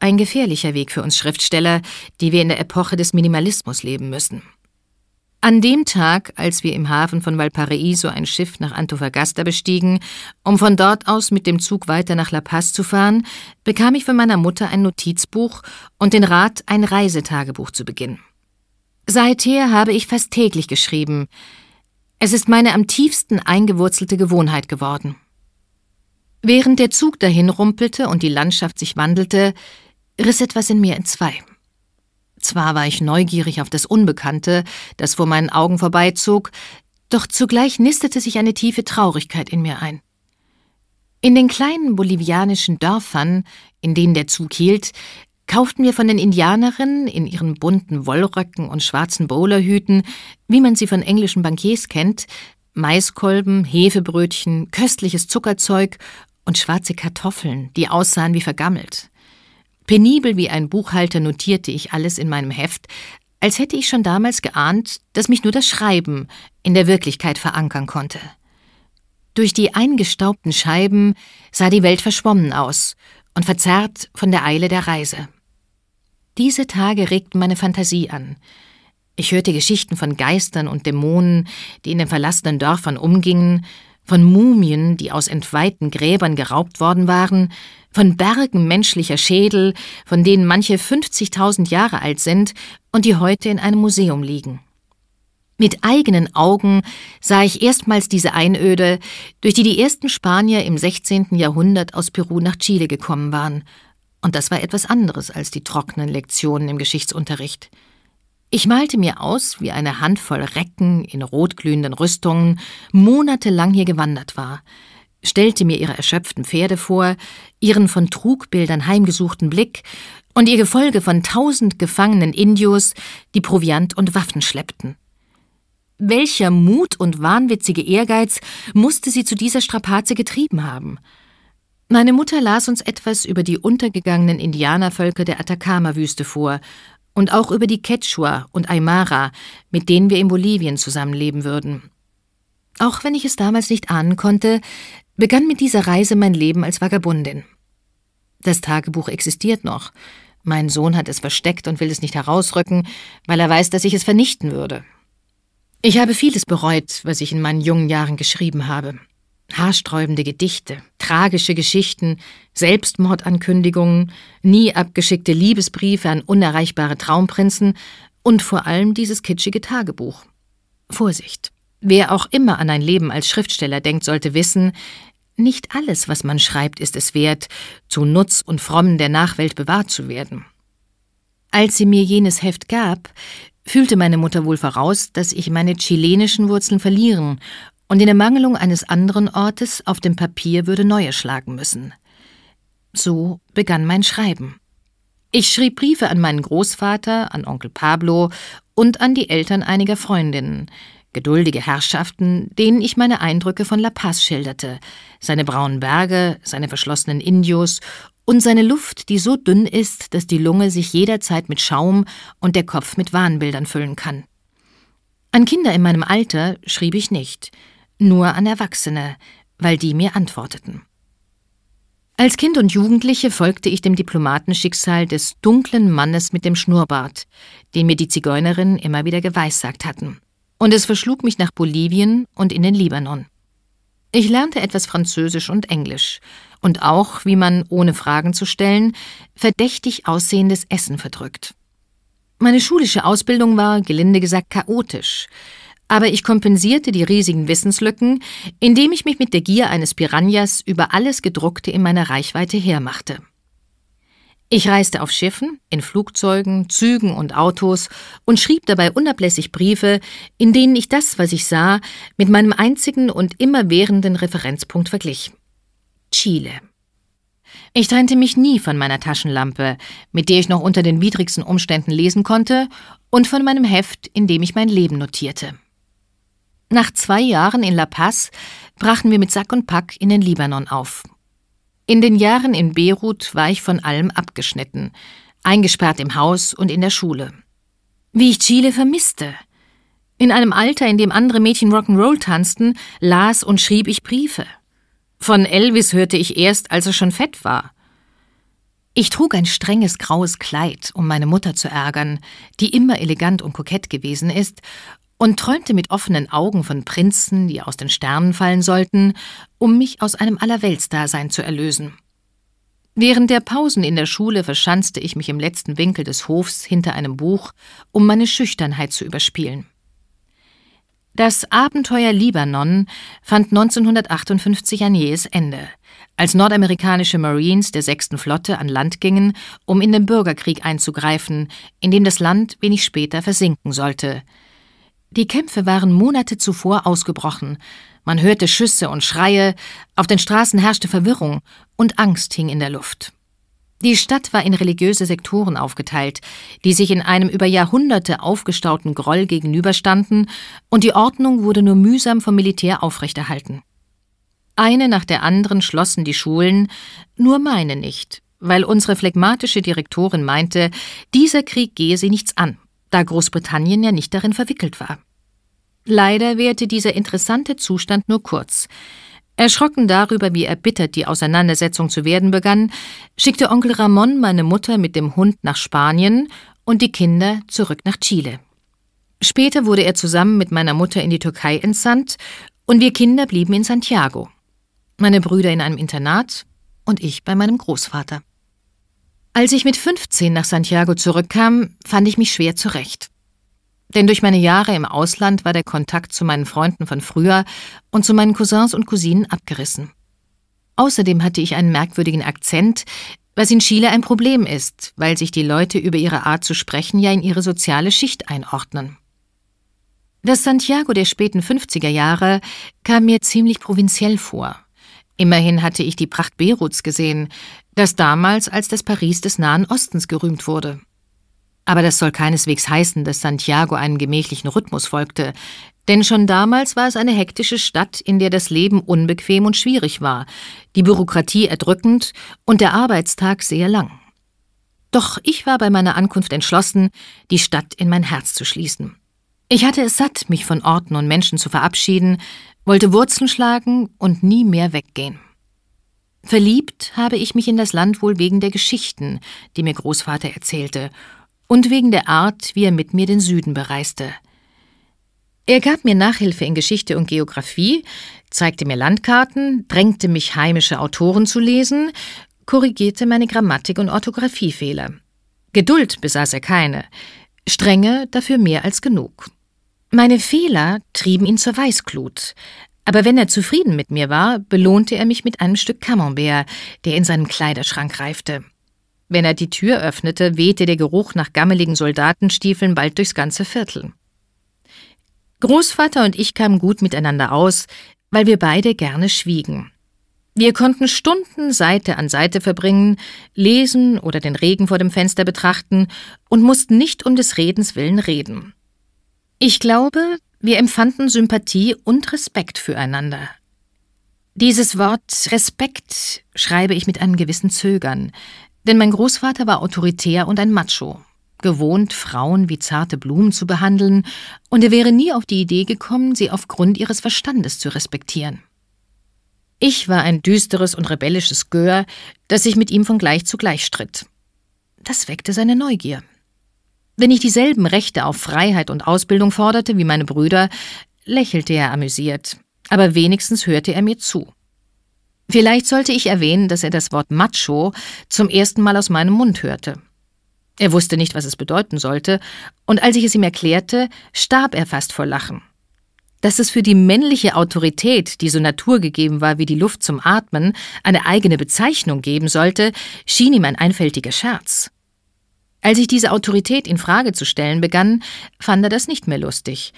Ein gefährlicher Weg für uns Schriftsteller, die wir in der Epoche des Minimalismus leben müssen. An dem Tag, als wir im Hafen von Valparaiso ein Schiff nach Antofagasta bestiegen, um von dort aus mit dem Zug weiter nach La Paz zu fahren, bekam ich von meiner Mutter ein Notizbuch und den Rat, ein Reisetagebuch zu beginnen. Seither habe ich fast täglich geschrieben. Es ist meine am tiefsten eingewurzelte Gewohnheit geworden. Während der Zug dahin rumpelte und die Landschaft sich wandelte, riss etwas in mir entzwei. Zwar war ich neugierig auf das Unbekannte, das vor meinen Augen vorbeizog, doch zugleich nistete sich eine tiefe Traurigkeit in mir ein. In den kleinen bolivianischen Dörfern, in denen der Zug hielt, kauften wir von den Indianerinnen in ihren bunten Wollröcken und schwarzen Bowlerhüten, wie man sie von englischen Bankiers kennt, Maiskolben, Hefebrötchen, köstliches Zuckerzeug und schwarze Kartoffeln, die aussahen wie vergammelt. Penibel wie ein Buchhalter notierte ich alles in meinem Heft, als hätte ich schon damals geahnt, dass mich nur das Schreiben in der Wirklichkeit verankern konnte. Durch die eingestaubten Scheiben sah die Welt verschwommen aus und verzerrt von der Eile der Reise. Diese Tage regten meine Fantasie an. Ich hörte Geschichten von Geistern und Dämonen, die in den verlassenen Dörfern umgingen, von Mumien, die aus entweihten Gräbern geraubt worden waren, von Bergen menschlicher Schädel, von denen manche 50.000 Jahre alt sind und die heute in einem Museum liegen. Mit eigenen Augen sah ich erstmals diese Einöde, durch die die ersten Spanier im 16. Jahrhundert aus Peru nach Chile gekommen waren – und das war etwas anderes als die trockenen Lektionen im Geschichtsunterricht. Ich malte mir aus, wie eine Handvoll Recken in rotglühenden Rüstungen monatelang hier gewandert war, stellte mir ihre erschöpften Pferde vor, ihren von Trugbildern heimgesuchten Blick und ihr Gefolge von tausend gefangenen Indios, die Proviant und Waffen schleppten. Welcher Mut und wahnwitzige Ehrgeiz musste sie zu dieser Strapaze getrieben haben? Meine Mutter las uns etwas über die untergegangenen Indianervölker der Atacama-Wüste vor und auch über die Quechua und Aymara, mit denen wir in Bolivien zusammenleben würden. Auch wenn ich es damals nicht ahnen konnte, begann mit dieser Reise mein Leben als Vagabundin. Das Tagebuch existiert noch. Mein Sohn hat es versteckt und will es nicht herausrücken, weil er weiß, dass ich es vernichten würde. Ich habe vieles bereut, was ich in meinen jungen Jahren geschrieben habe. Haarsträubende Gedichte, tragische Geschichten, Selbstmordankündigungen, nie abgeschickte Liebesbriefe an unerreichbare Traumprinzen und vor allem dieses kitschige Tagebuch. Vorsicht! Wer auch immer an ein Leben als Schriftsteller denkt, sollte wissen, nicht alles, was man schreibt, ist es wert, zu Nutz und Frommen der Nachwelt bewahrt zu werden. Als sie mir jenes Heft gab, fühlte meine Mutter wohl voraus, dass ich meine chilenischen Wurzeln verlieren und in Ermangelung eines anderen Ortes auf dem Papier würde neue schlagen müssen. So begann mein Schreiben. Ich schrieb Briefe an meinen Großvater, an Onkel Pablo und an die Eltern einiger Freundinnen, geduldige Herrschaften, denen ich meine Eindrücke von La Paz schilderte, seine braunen Berge, seine verschlossenen Indios und seine Luft, die so dünn ist, dass die Lunge sich jederzeit mit Schaum und der Kopf mit Wahnbildern füllen kann. An Kinder in meinem Alter schrieb ich nicht, nur an Erwachsene, weil die mir antworteten. Als Kind und Jugendliche folgte ich dem Diplomatenschicksal des dunklen Mannes mit dem Schnurrbart, den mir die Zigeunerinnen immer wieder geweissagt hatten. Und es verschlug mich nach Bolivien und in den Libanon. Ich lernte etwas Französisch und Englisch und auch, wie man, ohne Fragen zu stellen, verdächtig aussehendes Essen verdrückt. Meine schulische Ausbildung war, gelinde gesagt, chaotisch aber ich kompensierte die riesigen Wissenslücken, indem ich mich mit der Gier eines Piranhas über alles Gedruckte in meiner Reichweite hermachte. Ich reiste auf Schiffen, in Flugzeugen, Zügen und Autos und schrieb dabei unablässig Briefe, in denen ich das, was ich sah, mit meinem einzigen und immerwährenden Referenzpunkt verglich. Chile. Ich trennte mich nie von meiner Taschenlampe, mit der ich noch unter den widrigsten Umständen lesen konnte, und von meinem Heft, in dem ich mein Leben notierte. Nach zwei Jahren in La Paz brachen wir mit Sack und Pack in den Libanon auf. In den Jahren in Beirut war ich von allem abgeschnitten, eingesperrt im Haus und in der Schule. Wie ich Chile vermisste. In einem Alter, in dem andere Mädchen Rock'n'Roll tanzten, las und schrieb ich Briefe. Von Elvis hörte ich erst, als er schon fett war. Ich trug ein strenges graues Kleid, um meine Mutter zu ärgern, die immer elegant und kokett gewesen ist und träumte mit offenen Augen von Prinzen, die aus den Sternen fallen sollten, um mich aus einem Allerweltsdasein zu erlösen. Während der Pausen in der Schule verschanzte ich mich im letzten Winkel des Hofs hinter einem Buch, um meine Schüchternheit zu überspielen. Das Abenteuer Libanon fand 1958 ein jähes Ende, als nordamerikanische Marines der 6. Flotte an Land gingen, um in den Bürgerkrieg einzugreifen, in dem das Land wenig später versinken sollte – die Kämpfe waren Monate zuvor ausgebrochen. Man hörte Schüsse und Schreie, auf den Straßen herrschte Verwirrung und Angst hing in der Luft. Die Stadt war in religiöse Sektoren aufgeteilt, die sich in einem über Jahrhunderte aufgestauten Groll gegenüberstanden, und die Ordnung wurde nur mühsam vom Militär aufrechterhalten. Eine nach der anderen schlossen die Schulen, nur meine nicht, weil unsere phlegmatische Direktorin meinte, dieser Krieg gehe sie nichts an da Großbritannien ja nicht darin verwickelt war. Leider währte dieser interessante Zustand nur kurz. Erschrocken darüber, wie erbittert die Auseinandersetzung zu werden begann, schickte Onkel Ramon meine Mutter mit dem Hund nach Spanien und die Kinder zurück nach Chile. Später wurde er zusammen mit meiner Mutter in die Türkei entsandt und wir Kinder blieben in Santiago. Meine Brüder in einem Internat und ich bei meinem Großvater. Als ich mit 15 nach Santiago zurückkam, fand ich mich schwer zurecht. Denn durch meine Jahre im Ausland war der Kontakt zu meinen Freunden von früher und zu meinen Cousins und Cousinen abgerissen. Außerdem hatte ich einen merkwürdigen Akzent, was in Chile ein Problem ist, weil sich die Leute über ihre Art zu sprechen ja in ihre soziale Schicht einordnen. Das Santiago der späten 50er Jahre kam mir ziemlich provinziell vor Immerhin hatte ich die Pracht Beiruts gesehen, das damals als das Paris des Nahen Ostens gerühmt wurde. Aber das soll keineswegs heißen, dass Santiago einem gemächlichen Rhythmus folgte, denn schon damals war es eine hektische Stadt, in der das Leben unbequem und schwierig war, die Bürokratie erdrückend und der Arbeitstag sehr lang. Doch ich war bei meiner Ankunft entschlossen, die Stadt in mein Herz zu schließen. Ich hatte es satt, mich von Orten und Menschen zu verabschieden, wollte Wurzeln schlagen und nie mehr weggehen. Verliebt habe ich mich in das Land wohl wegen der Geschichten, die mir Großvater erzählte, und wegen der Art, wie er mit mir den Süden bereiste. Er gab mir Nachhilfe in Geschichte und Geographie, zeigte mir Landkarten, drängte mich, heimische Autoren zu lesen, korrigierte meine Grammatik- und Orthographiefehler. Geduld besaß er keine, Strenge dafür mehr als genug. Meine Fehler trieben ihn zur Weißglut. Aber wenn er zufrieden mit mir war, belohnte er mich mit einem Stück Camembert, der in seinem Kleiderschrank reifte. Wenn er die Tür öffnete, wehte der Geruch nach gammeligen Soldatenstiefeln bald durchs ganze Viertel. Großvater und ich kamen gut miteinander aus, weil wir beide gerne schwiegen. Wir konnten Stunden Seite an Seite verbringen, lesen oder den Regen vor dem Fenster betrachten und mussten nicht um des Redens willen reden. Ich glaube, wir empfanden Sympathie und Respekt füreinander. Dieses Wort Respekt schreibe ich mit einem gewissen Zögern, denn mein Großvater war autoritär und ein Macho, gewohnt, Frauen wie zarte Blumen zu behandeln, und er wäre nie auf die Idee gekommen, sie aufgrund ihres Verstandes zu respektieren. Ich war ein düsteres und rebellisches Gör, das sich mit ihm von gleich zu gleich stritt. Das weckte seine Neugier, wenn ich dieselben Rechte auf Freiheit und Ausbildung forderte wie meine Brüder, lächelte er amüsiert, aber wenigstens hörte er mir zu. Vielleicht sollte ich erwähnen, dass er das Wort Macho zum ersten Mal aus meinem Mund hörte. Er wusste nicht, was es bedeuten sollte, und als ich es ihm erklärte, starb er fast vor Lachen. Dass es für die männliche Autorität, die so naturgegeben war wie die Luft zum Atmen, eine eigene Bezeichnung geben sollte, schien ihm ein einfältiger Scherz. Als ich diese Autorität in Frage zu stellen begann, fand er das nicht mehr lustig.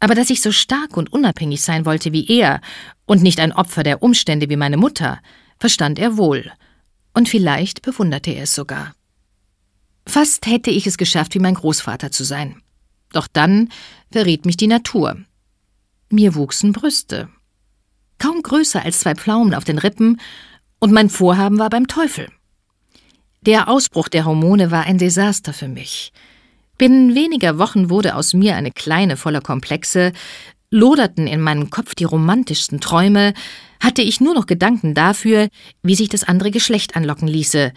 Aber dass ich so stark und unabhängig sein wollte wie er und nicht ein Opfer der Umstände wie meine Mutter, verstand er wohl. Und vielleicht bewunderte er es sogar. Fast hätte ich es geschafft, wie mein Großvater zu sein. Doch dann verriet mich die Natur. Mir wuchsen Brüste. Kaum größer als zwei Pflaumen auf den Rippen, und mein Vorhaben war beim Teufel. Der Ausbruch der Hormone war ein Desaster für mich. Binnen weniger Wochen wurde aus mir eine kleine voller Komplexe, loderten in meinem Kopf die romantischsten Träume, hatte ich nur noch Gedanken dafür, wie sich das andere Geschlecht anlocken ließe.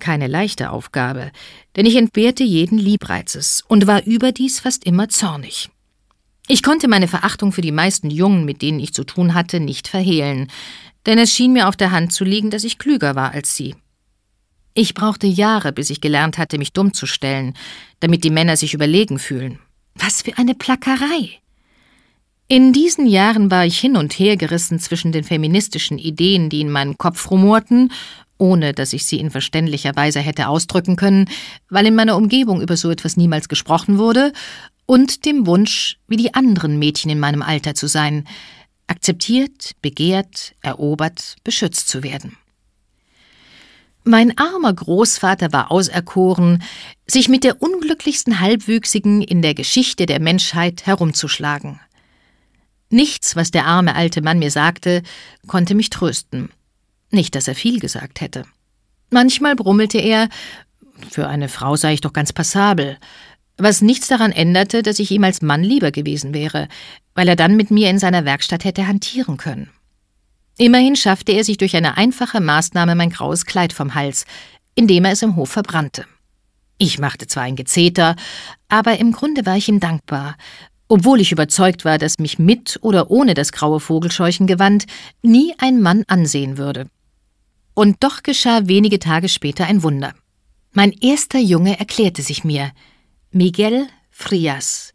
Keine leichte Aufgabe, denn ich entbehrte jeden Liebreizes und war überdies fast immer zornig. Ich konnte meine Verachtung für die meisten Jungen, mit denen ich zu tun hatte, nicht verhehlen, denn es schien mir auf der Hand zu liegen, dass ich klüger war als sie. Ich brauchte Jahre, bis ich gelernt hatte, mich dumm zu stellen, damit die Männer sich überlegen fühlen. Was für eine Plackerei! In diesen Jahren war ich hin und her gerissen zwischen den feministischen Ideen, die in meinem Kopf rumorten, ohne dass ich sie in verständlicher Weise hätte ausdrücken können, weil in meiner Umgebung über so etwas niemals gesprochen wurde, und dem Wunsch, wie die anderen Mädchen in meinem Alter zu sein, akzeptiert, begehrt, erobert, beschützt zu werden. Mein armer Großvater war auserkoren, sich mit der unglücklichsten Halbwüchsigen in der Geschichte der Menschheit herumzuschlagen. Nichts, was der arme alte Mann mir sagte, konnte mich trösten. Nicht, dass er viel gesagt hätte. Manchmal brummelte er, für eine Frau sei ich doch ganz passabel, was nichts daran änderte, dass ich ihm als Mann lieber gewesen wäre, weil er dann mit mir in seiner Werkstatt hätte hantieren können. Immerhin schaffte er sich durch eine einfache Maßnahme mein graues Kleid vom Hals, indem er es im Hof verbrannte. Ich machte zwar ein Gezeter, aber im Grunde war ich ihm dankbar, obwohl ich überzeugt war, dass mich mit oder ohne das graue Vogelscheuchengewand nie ein Mann ansehen würde. Und doch geschah wenige Tage später ein Wunder. Mein erster Junge erklärte sich mir, Miguel Frias.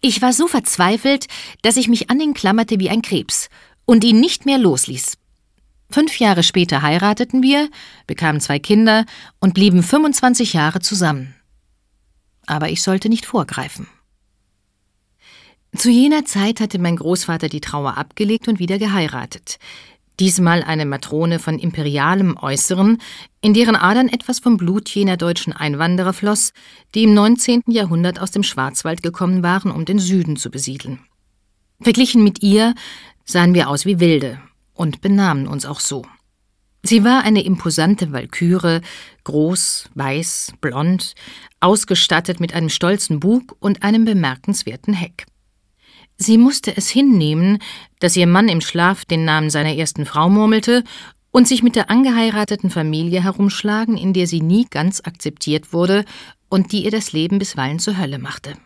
Ich war so verzweifelt, dass ich mich an ihn klammerte wie ein Krebs und ihn nicht mehr losließ. Fünf Jahre später heirateten wir, bekamen zwei Kinder und blieben 25 Jahre zusammen. Aber ich sollte nicht vorgreifen. Zu jener Zeit hatte mein Großvater die Trauer abgelegt und wieder geheiratet. Diesmal eine Matrone von imperialem Äußeren, in deren Adern etwas vom Blut jener deutschen Einwanderer floss, die im 19. Jahrhundert aus dem Schwarzwald gekommen waren, um den Süden zu besiedeln. Verglichen mit ihr sahen wir aus wie Wilde und benahmen uns auch so. Sie war eine imposante Walküre, groß, weiß, blond, ausgestattet mit einem stolzen Bug und einem bemerkenswerten Heck. Sie musste es hinnehmen, dass ihr Mann im Schlaf den Namen seiner ersten Frau murmelte und sich mit der angeheirateten Familie herumschlagen, in der sie nie ganz akzeptiert wurde und die ihr das Leben bisweilen zur Hölle machte.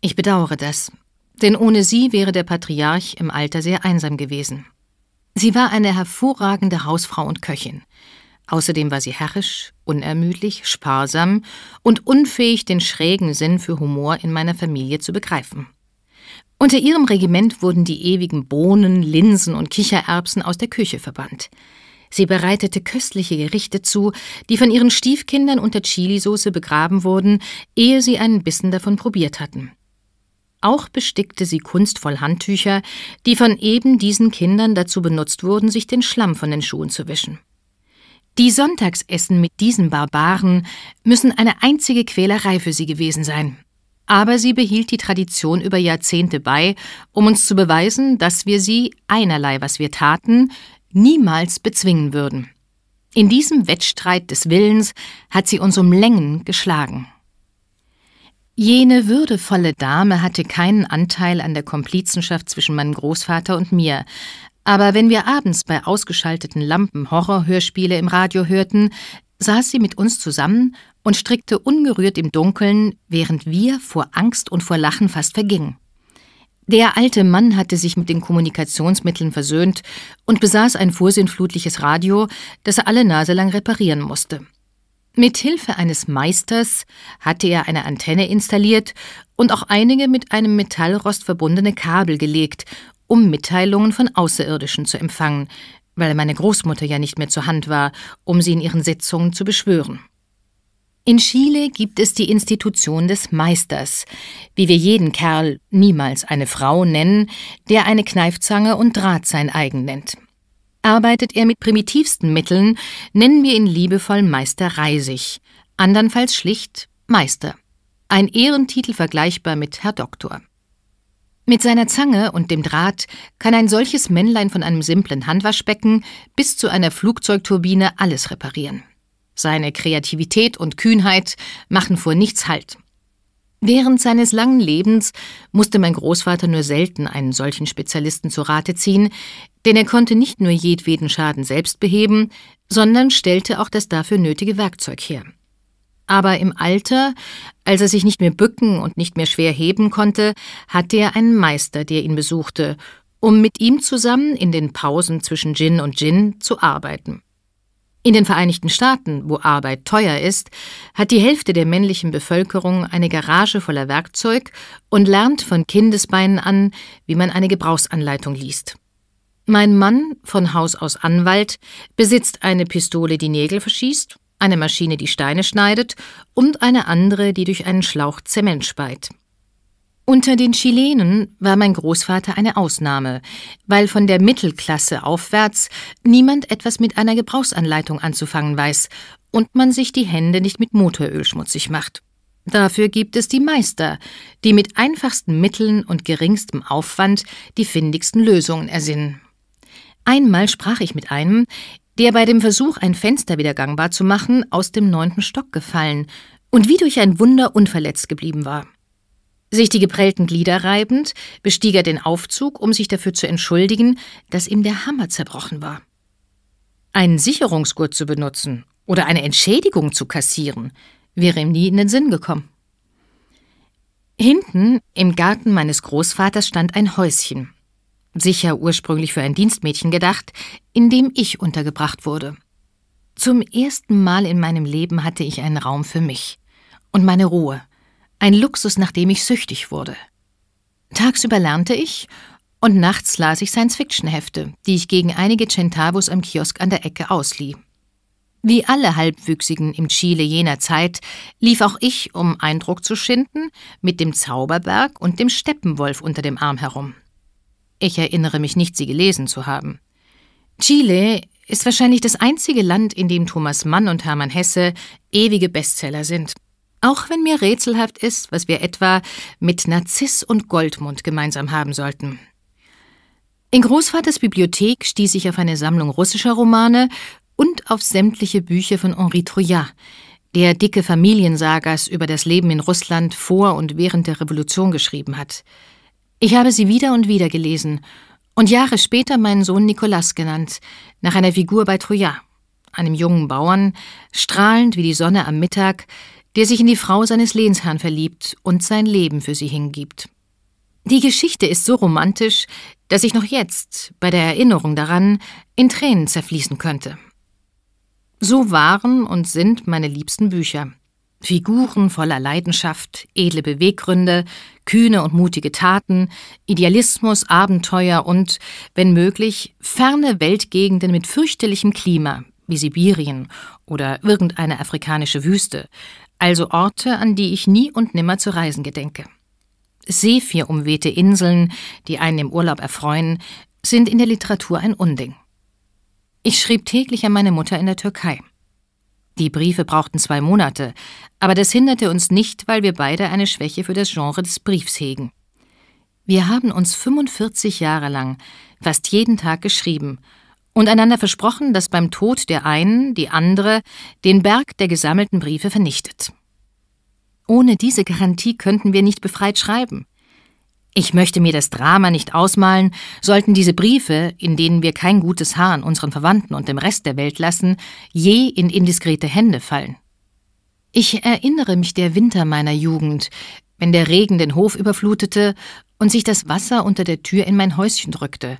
Ich bedauere das, denn ohne sie wäre der Patriarch im Alter sehr einsam gewesen. Sie war eine hervorragende Hausfrau und Köchin. Außerdem war sie herrisch, unermüdlich, sparsam und unfähig, den schrägen Sinn für Humor in meiner Familie zu begreifen. Unter ihrem Regiment wurden die ewigen Bohnen, Linsen und Kichererbsen aus der Küche verbannt. Sie bereitete köstliche Gerichte zu, die von ihren Stiefkindern unter Chilisauce begraben wurden, ehe sie einen Bissen davon probiert hatten. Auch bestickte sie kunstvoll Handtücher, die von eben diesen Kindern dazu benutzt wurden, sich den Schlamm von den Schuhen zu wischen. Die Sonntagsessen mit diesen Barbaren müssen eine einzige Quälerei für sie gewesen sein. Aber sie behielt die Tradition über Jahrzehnte bei, um uns zu beweisen, dass wir sie, einerlei was wir taten, niemals bezwingen würden. In diesem Wettstreit des Willens hat sie uns um Längen geschlagen. Jene würdevolle Dame hatte keinen Anteil an der Komplizenschaft zwischen meinem Großvater und mir, aber wenn wir abends bei ausgeschalteten Lampen Horrorhörspiele im Radio hörten, saß sie mit uns zusammen und strickte ungerührt im Dunkeln, während wir vor Angst und vor Lachen fast vergingen. Der alte Mann hatte sich mit den Kommunikationsmitteln versöhnt und besaß ein vorsinnflutliches Radio, das er alle Nase lang reparieren musste. Mithilfe eines Meisters hatte er eine Antenne installiert und auch einige mit einem Metallrost verbundene Kabel gelegt, um Mitteilungen von Außerirdischen zu empfangen, weil meine Großmutter ja nicht mehr zur Hand war, um sie in ihren Sitzungen zu beschwören. In Chile gibt es die Institution des Meisters, wie wir jeden Kerl, niemals eine Frau nennen, der eine Kneifzange und Draht sein eigen nennt arbeitet er mit primitivsten Mitteln, nennen wir ihn liebevoll Meister Reisig, andernfalls schlicht Meister. Ein Ehrentitel vergleichbar mit Herr Doktor. Mit seiner Zange und dem Draht kann ein solches Männlein von einem simplen Handwaschbecken bis zu einer Flugzeugturbine alles reparieren. Seine Kreativität und Kühnheit machen vor nichts Halt. Während seines langen Lebens musste mein Großvater nur selten einen solchen Spezialisten zu Rate ziehen, denn er konnte nicht nur jedweden Schaden selbst beheben, sondern stellte auch das dafür nötige Werkzeug her. Aber im Alter, als er sich nicht mehr bücken und nicht mehr schwer heben konnte, hatte er einen Meister, der ihn besuchte, um mit ihm zusammen in den Pausen zwischen Gin und Gin zu arbeiten. In den Vereinigten Staaten, wo Arbeit teuer ist, hat die Hälfte der männlichen Bevölkerung eine Garage voller Werkzeug und lernt von Kindesbeinen an, wie man eine Gebrauchsanleitung liest. Mein Mann, von Haus aus Anwalt, besitzt eine Pistole, die Nägel verschießt, eine Maschine, die Steine schneidet und eine andere, die durch einen Schlauch Zement speit. Unter den Chilenen war mein Großvater eine Ausnahme, weil von der Mittelklasse aufwärts niemand etwas mit einer Gebrauchsanleitung anzufangen weiß und man sich die Hände nicht mit Motoröl schmutzig macht. Dafür gibt es die Meister, die mit einfachsten Mitteln und geringstem Aufwand die findigsten Lösungen ersinnen. Einmal sprach ich mit einem, der bei dem Versuch, ein Fenster wieder gangbar zu machen, aus dem neunten Stock gefallen und wie durch ein Wunder unverletzt geblieben war. Sich die geprellten Glieder reibend, bestieg er den Aufzug, um sich dafür zu entschuldigen, dass ihm der Hammer zerbrochen war. Einen Sicherungsgurt zu benutzen oder eine Entschädigung zu kassieren, wäre ihm nie in den Sinn gekommen. Hinten im Garten meines Großvaters stand ein Häuschen, sicher ursprünglich für ein Dienstmädchen gedacht, in dem ich untergebracht wurde. Zum ersten Mal in meinem Leben hatte ich einen Raum für mich und meine Ruhe – ein Luxus, nach dem ich süchtig wurde. Tagsüber lernte ich und nachts las ich Science-Fiction-Hefte, die ich gegen einige Centavos am Kiosk an der Ecke auslieh. Wie alle Halbwüchsigen im Chile jener Zeit lief auch ich, um Eindruck zu schinden, mit dem Zauberberg und dem Steppenwolf unter dem Arm herum. Ich erinnere mich nicht, sie gelesen zu haben. Chile ist wahrscheinlich das einzige Land, in dem Thomas Mann und Hermann Hesse ewige Bestseller sind. Auch wenn mir rätselhaft ist, was wir etwa mit Narziss und Goldmund gemeinsam haben sollten. In Großvaters Bibliothek stieß ich auf eine Sammlung russischer Romane und auf sämtliche Bücher von Henri Trouillat, der dicke Familiensagas über das Leben in Russland vor und während der Revolution geschrieben hat. Ich habe sie wieder und wieder gelesen und Jahre später meinen Sohn Nikolas genannt, nach einer Figur bei Trouillat, einem jungen Bauern, strahlend wie die Sonne am Mittag, der sich in die Frau seines Lehnsherrn verliebt und sein Leben für sie hingibt. Die Geschichte ist so romantisch, dass ich noch jetzt, bei der Erinnerung daran, in Tränen zerfließen könnte. So waren und sind meine liebsten Bücher. Figuren voller Leidenschaft, edle Beweggründe, kühne und mutige Taten, Idealismus, Abenteuer und, wenn möglich, ferne Weltgegenden mit fürchterlichem Klima, wie Sibirien oder irgendeine afrikanische Wüste, also Orte, an die ich nie und nimmer zu reisen gedenke. Sephir umwehte Inseln, die einen im Urlaub erfreuen, sind in der Literatur ein Unding. Ich schrieb täglich an meine Mutter in der Türkei. Die Briefe brauchten zwei Monate, aber das hinderte uns nicht, weil wir beide eine Schwäche für das Genre des Briefs hegen. Wir haben uns 45 Jahre lang fast jeden Tag geschrieben und einander versprochen, dass beim Tod der einen die andere den Berg der gesammelten Briefe vernichtet. Ohne diese Garantie könnten wir nicht befreit schreiben. Ich möchte mir das Drama nicht ausmalen, sollten diese Briefe, in denen wir kein gutes Haar an unseren Verwandten und dem Rest der Welt lassen, je in indiskrete Hände fallen. Ich erinnere mich der Winter meiner Jugend, wenn der Regen den Hof überflutete und sich das Wasser unter der Tür in mein Häuschen drückte,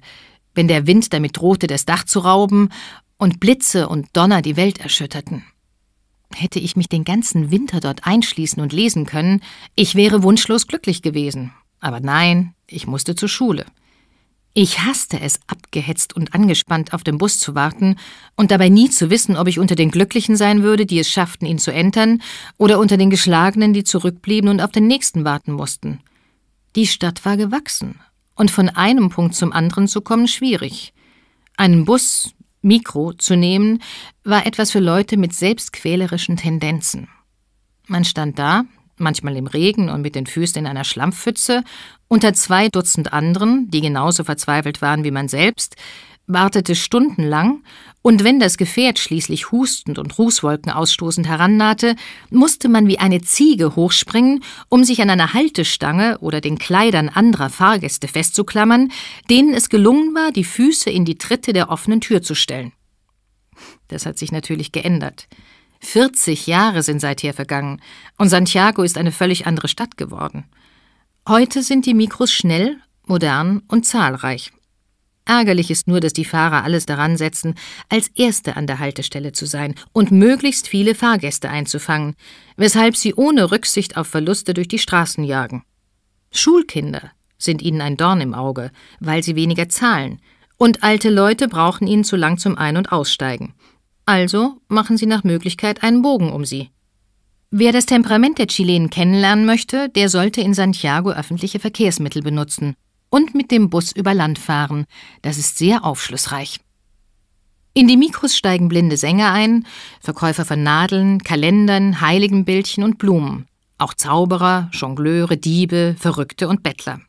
wenn der Wind damit drohte, das Dach zu rauben und Blitze und Donner die Welt erschütterten. Hätte ich mich den ganzen Winter dort einschließen und lesen können, ich wäre wunschlos glücklich gewesen. Aber nein, ich musste zur Schule. Ich hasste es, abgehetzt und angespannt auf dem Bus zu warten und dabei nie zu wissen, ob ich unter den Glücklichen sein würde, die es schafften, ihn zu entern, oder unter den Geschlagenen, die zurückblieben und auf den nächsten warten mussten. Die Stadt war gewachsen, und von einem Punkt zum anderen zu kommen schwierig. Einen Bus, Mikro zu nehmen, war etwas für Leute mit selbstquälerischen Tendenzen. Man stand da, manchmal im Regen und mit den Füßen in einer Schlammpfütze, unter zwei Dutzend anderen, die genauso verzweifelt waren wie man selbst, wartete stundenlang und wenn das Gefährt schließlich hustend und Rußwolken ausstoßend herannahte, musste man wie eine Ziege hochspringen, um sich an einer Haltestange oder den Kleidern anderer Fahrgäste festzuklammern, denen es gelungen war, die Füße in die Tritte der offenen Tür zu stellen. Das hat sich natürlich geändert. 40 Jahre sind seither vergangen und Santiago ist eine völlig andere Stadt geworden. Heute sind die Mikros schnell, modern und zahlreich. Ärgerlich ist nur, dass die Fahrer alles daran setzen, als Erste an der Haltestelle zu sein und möglichst viele Fahrgäste einzufangen, weshalb sie ohne Rücksicht auf Verluste durch die Straßen jagen. Schulkinder sind ihnen ein Dorn im Auge, weil sie weniger zahlen, und alte Leute brauchen ihnen zu lang zum Ein- und Aussteigen. Also machen sie nach Möglichkeit einen Bogen um sie. Wer das Temperament der Chilenen kennenlernen möchte, der sollte in Santiago öffentliche Verkehrsmittel benutzen – und mit dem Bus über Land fahren. Das ist sehr aufschlussreich. In die Mikros steigen blinde Sänger ein, Verkäufer von Nadeln, Kalendern, Heiligenbildchen und Blumen, auch Zauberer, Jongleure, Diebe, Verrückte und Bettler.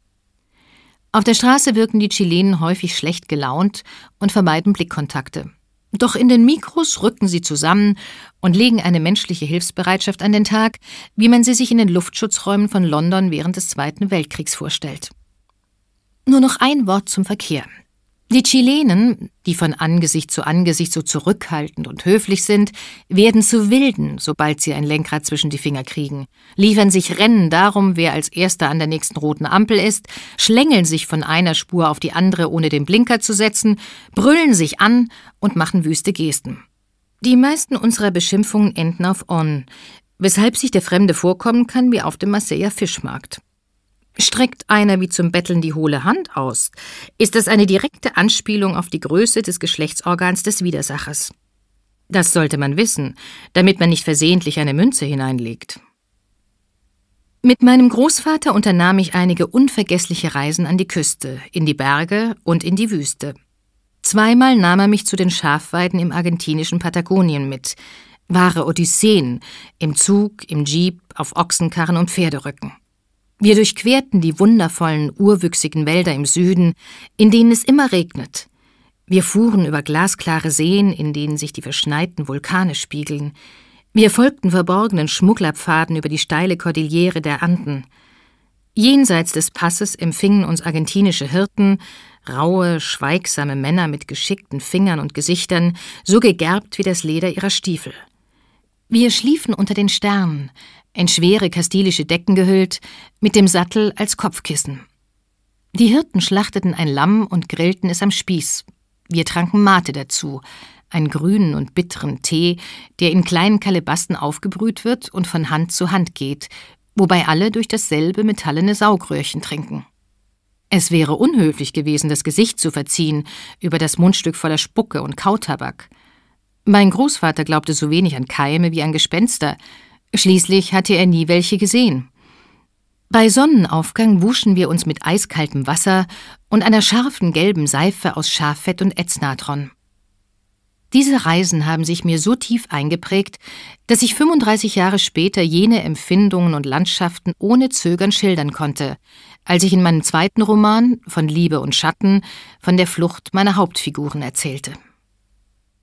Auf der Straße wirken die Chilenen häufig schlecht gelaunt und vermeiden Blickkontakte. Doch in den Mikros rücken sie zusammen und legen eine menschliche Hilfsbereitschaft an den Tag, wie man sie sich in den Luftschutzräumen von London während des Zweiten Weltkriegs vorstellt. Nur noch ein Wort zum Verkehr. Die Chilenen, die von Angesicht zu Angesicht so zurückhaltend und höflich sind, werden zu Wilden, sobald sie ein Lenkrad zwischen die Finger kriegen, liefern sich Rennen darum, wer als erster an der nächsten roten Ampel ist, schlängeln sich von einer Spur auf die andere, ohne den Blinker zu setzen, brüllen sich an und machen wüste Gesten. Die meisten unserer Beschimpfungen enden auf on, weshalb sich der Fremde vorkommen kann wie auf dem Marseiller Fischmarkt. Streckt einer wie zum Betteln die hohle Hand aus, ist das eine direkte Anspielung auf die Größe des Geschlechtsorgans des Widersachers. Das sollte man wissen, damit man nicht versehentlich eine Münze hineinlegt. Mit meinem Großvater unternahm ich einige unvergessliche Reisen an die Küste, in die Berge und in die Wüste. Zweimal nahm er mich zu den Schafweiden im argentinischen Patagonien mit, wahre Odysseen, im Zug, im Jeep, auf Ochsenkarren und Pferderücken. Wir durchquerten die wundervollen, urwüchsigen Wälder im Süden, in denen es immer regnet. Wir fuhren über glasklare Seen, in denen sich die verschneiten Vulkane spiegeln. Wir folgten verborgenen Schmugglerpfaden über die steile Kordillere der Anden. Jenseits des Passes empfingen uns argentinische Hirten, raue, schweigsame Männer mit geschickten Fingern und Gesichtern, so gegerbt wie das Leder ihrer Stiefel. Wir schliefen unter den Sternen, in schwere kastilische Decken gehüllt, mit dem Sattel als Kopfkissen. Die Hirten schlachteten ein Lamm und grillten es am Spieß. Wir tranken Mate dazu, einen grünen und bitteren Tee, der in kleinen Kalebasten aufgebrüht wird und von Hand zu Hand geht, wobei alle durch dasselbe metallene Saugröhrchen trinken. Es wäre unhöflich gewesen, das Gesicht zu verziehen über das Mundstück voller Spucke und Kautabak. Mein Großvater glaubte so wenig an Keime wie an Gespenster, Schließlich hatte er nie welche gesehen. Bei Sonnenaufgang wuschen wir uns mit eiskaltem Wasser und einer scharfen gelben Seife aus Schaffett und Etznatron. Diese Reisen haben sich mir so tief eingeprägt, dass ich 35 Jahre später jene Empfindungen und Landschaften ohne Zögern schildern konnte, als ich in meinem zweiten Roman von Liebe und Schatten von der Flucht meiner Hauptfiguren erzählte.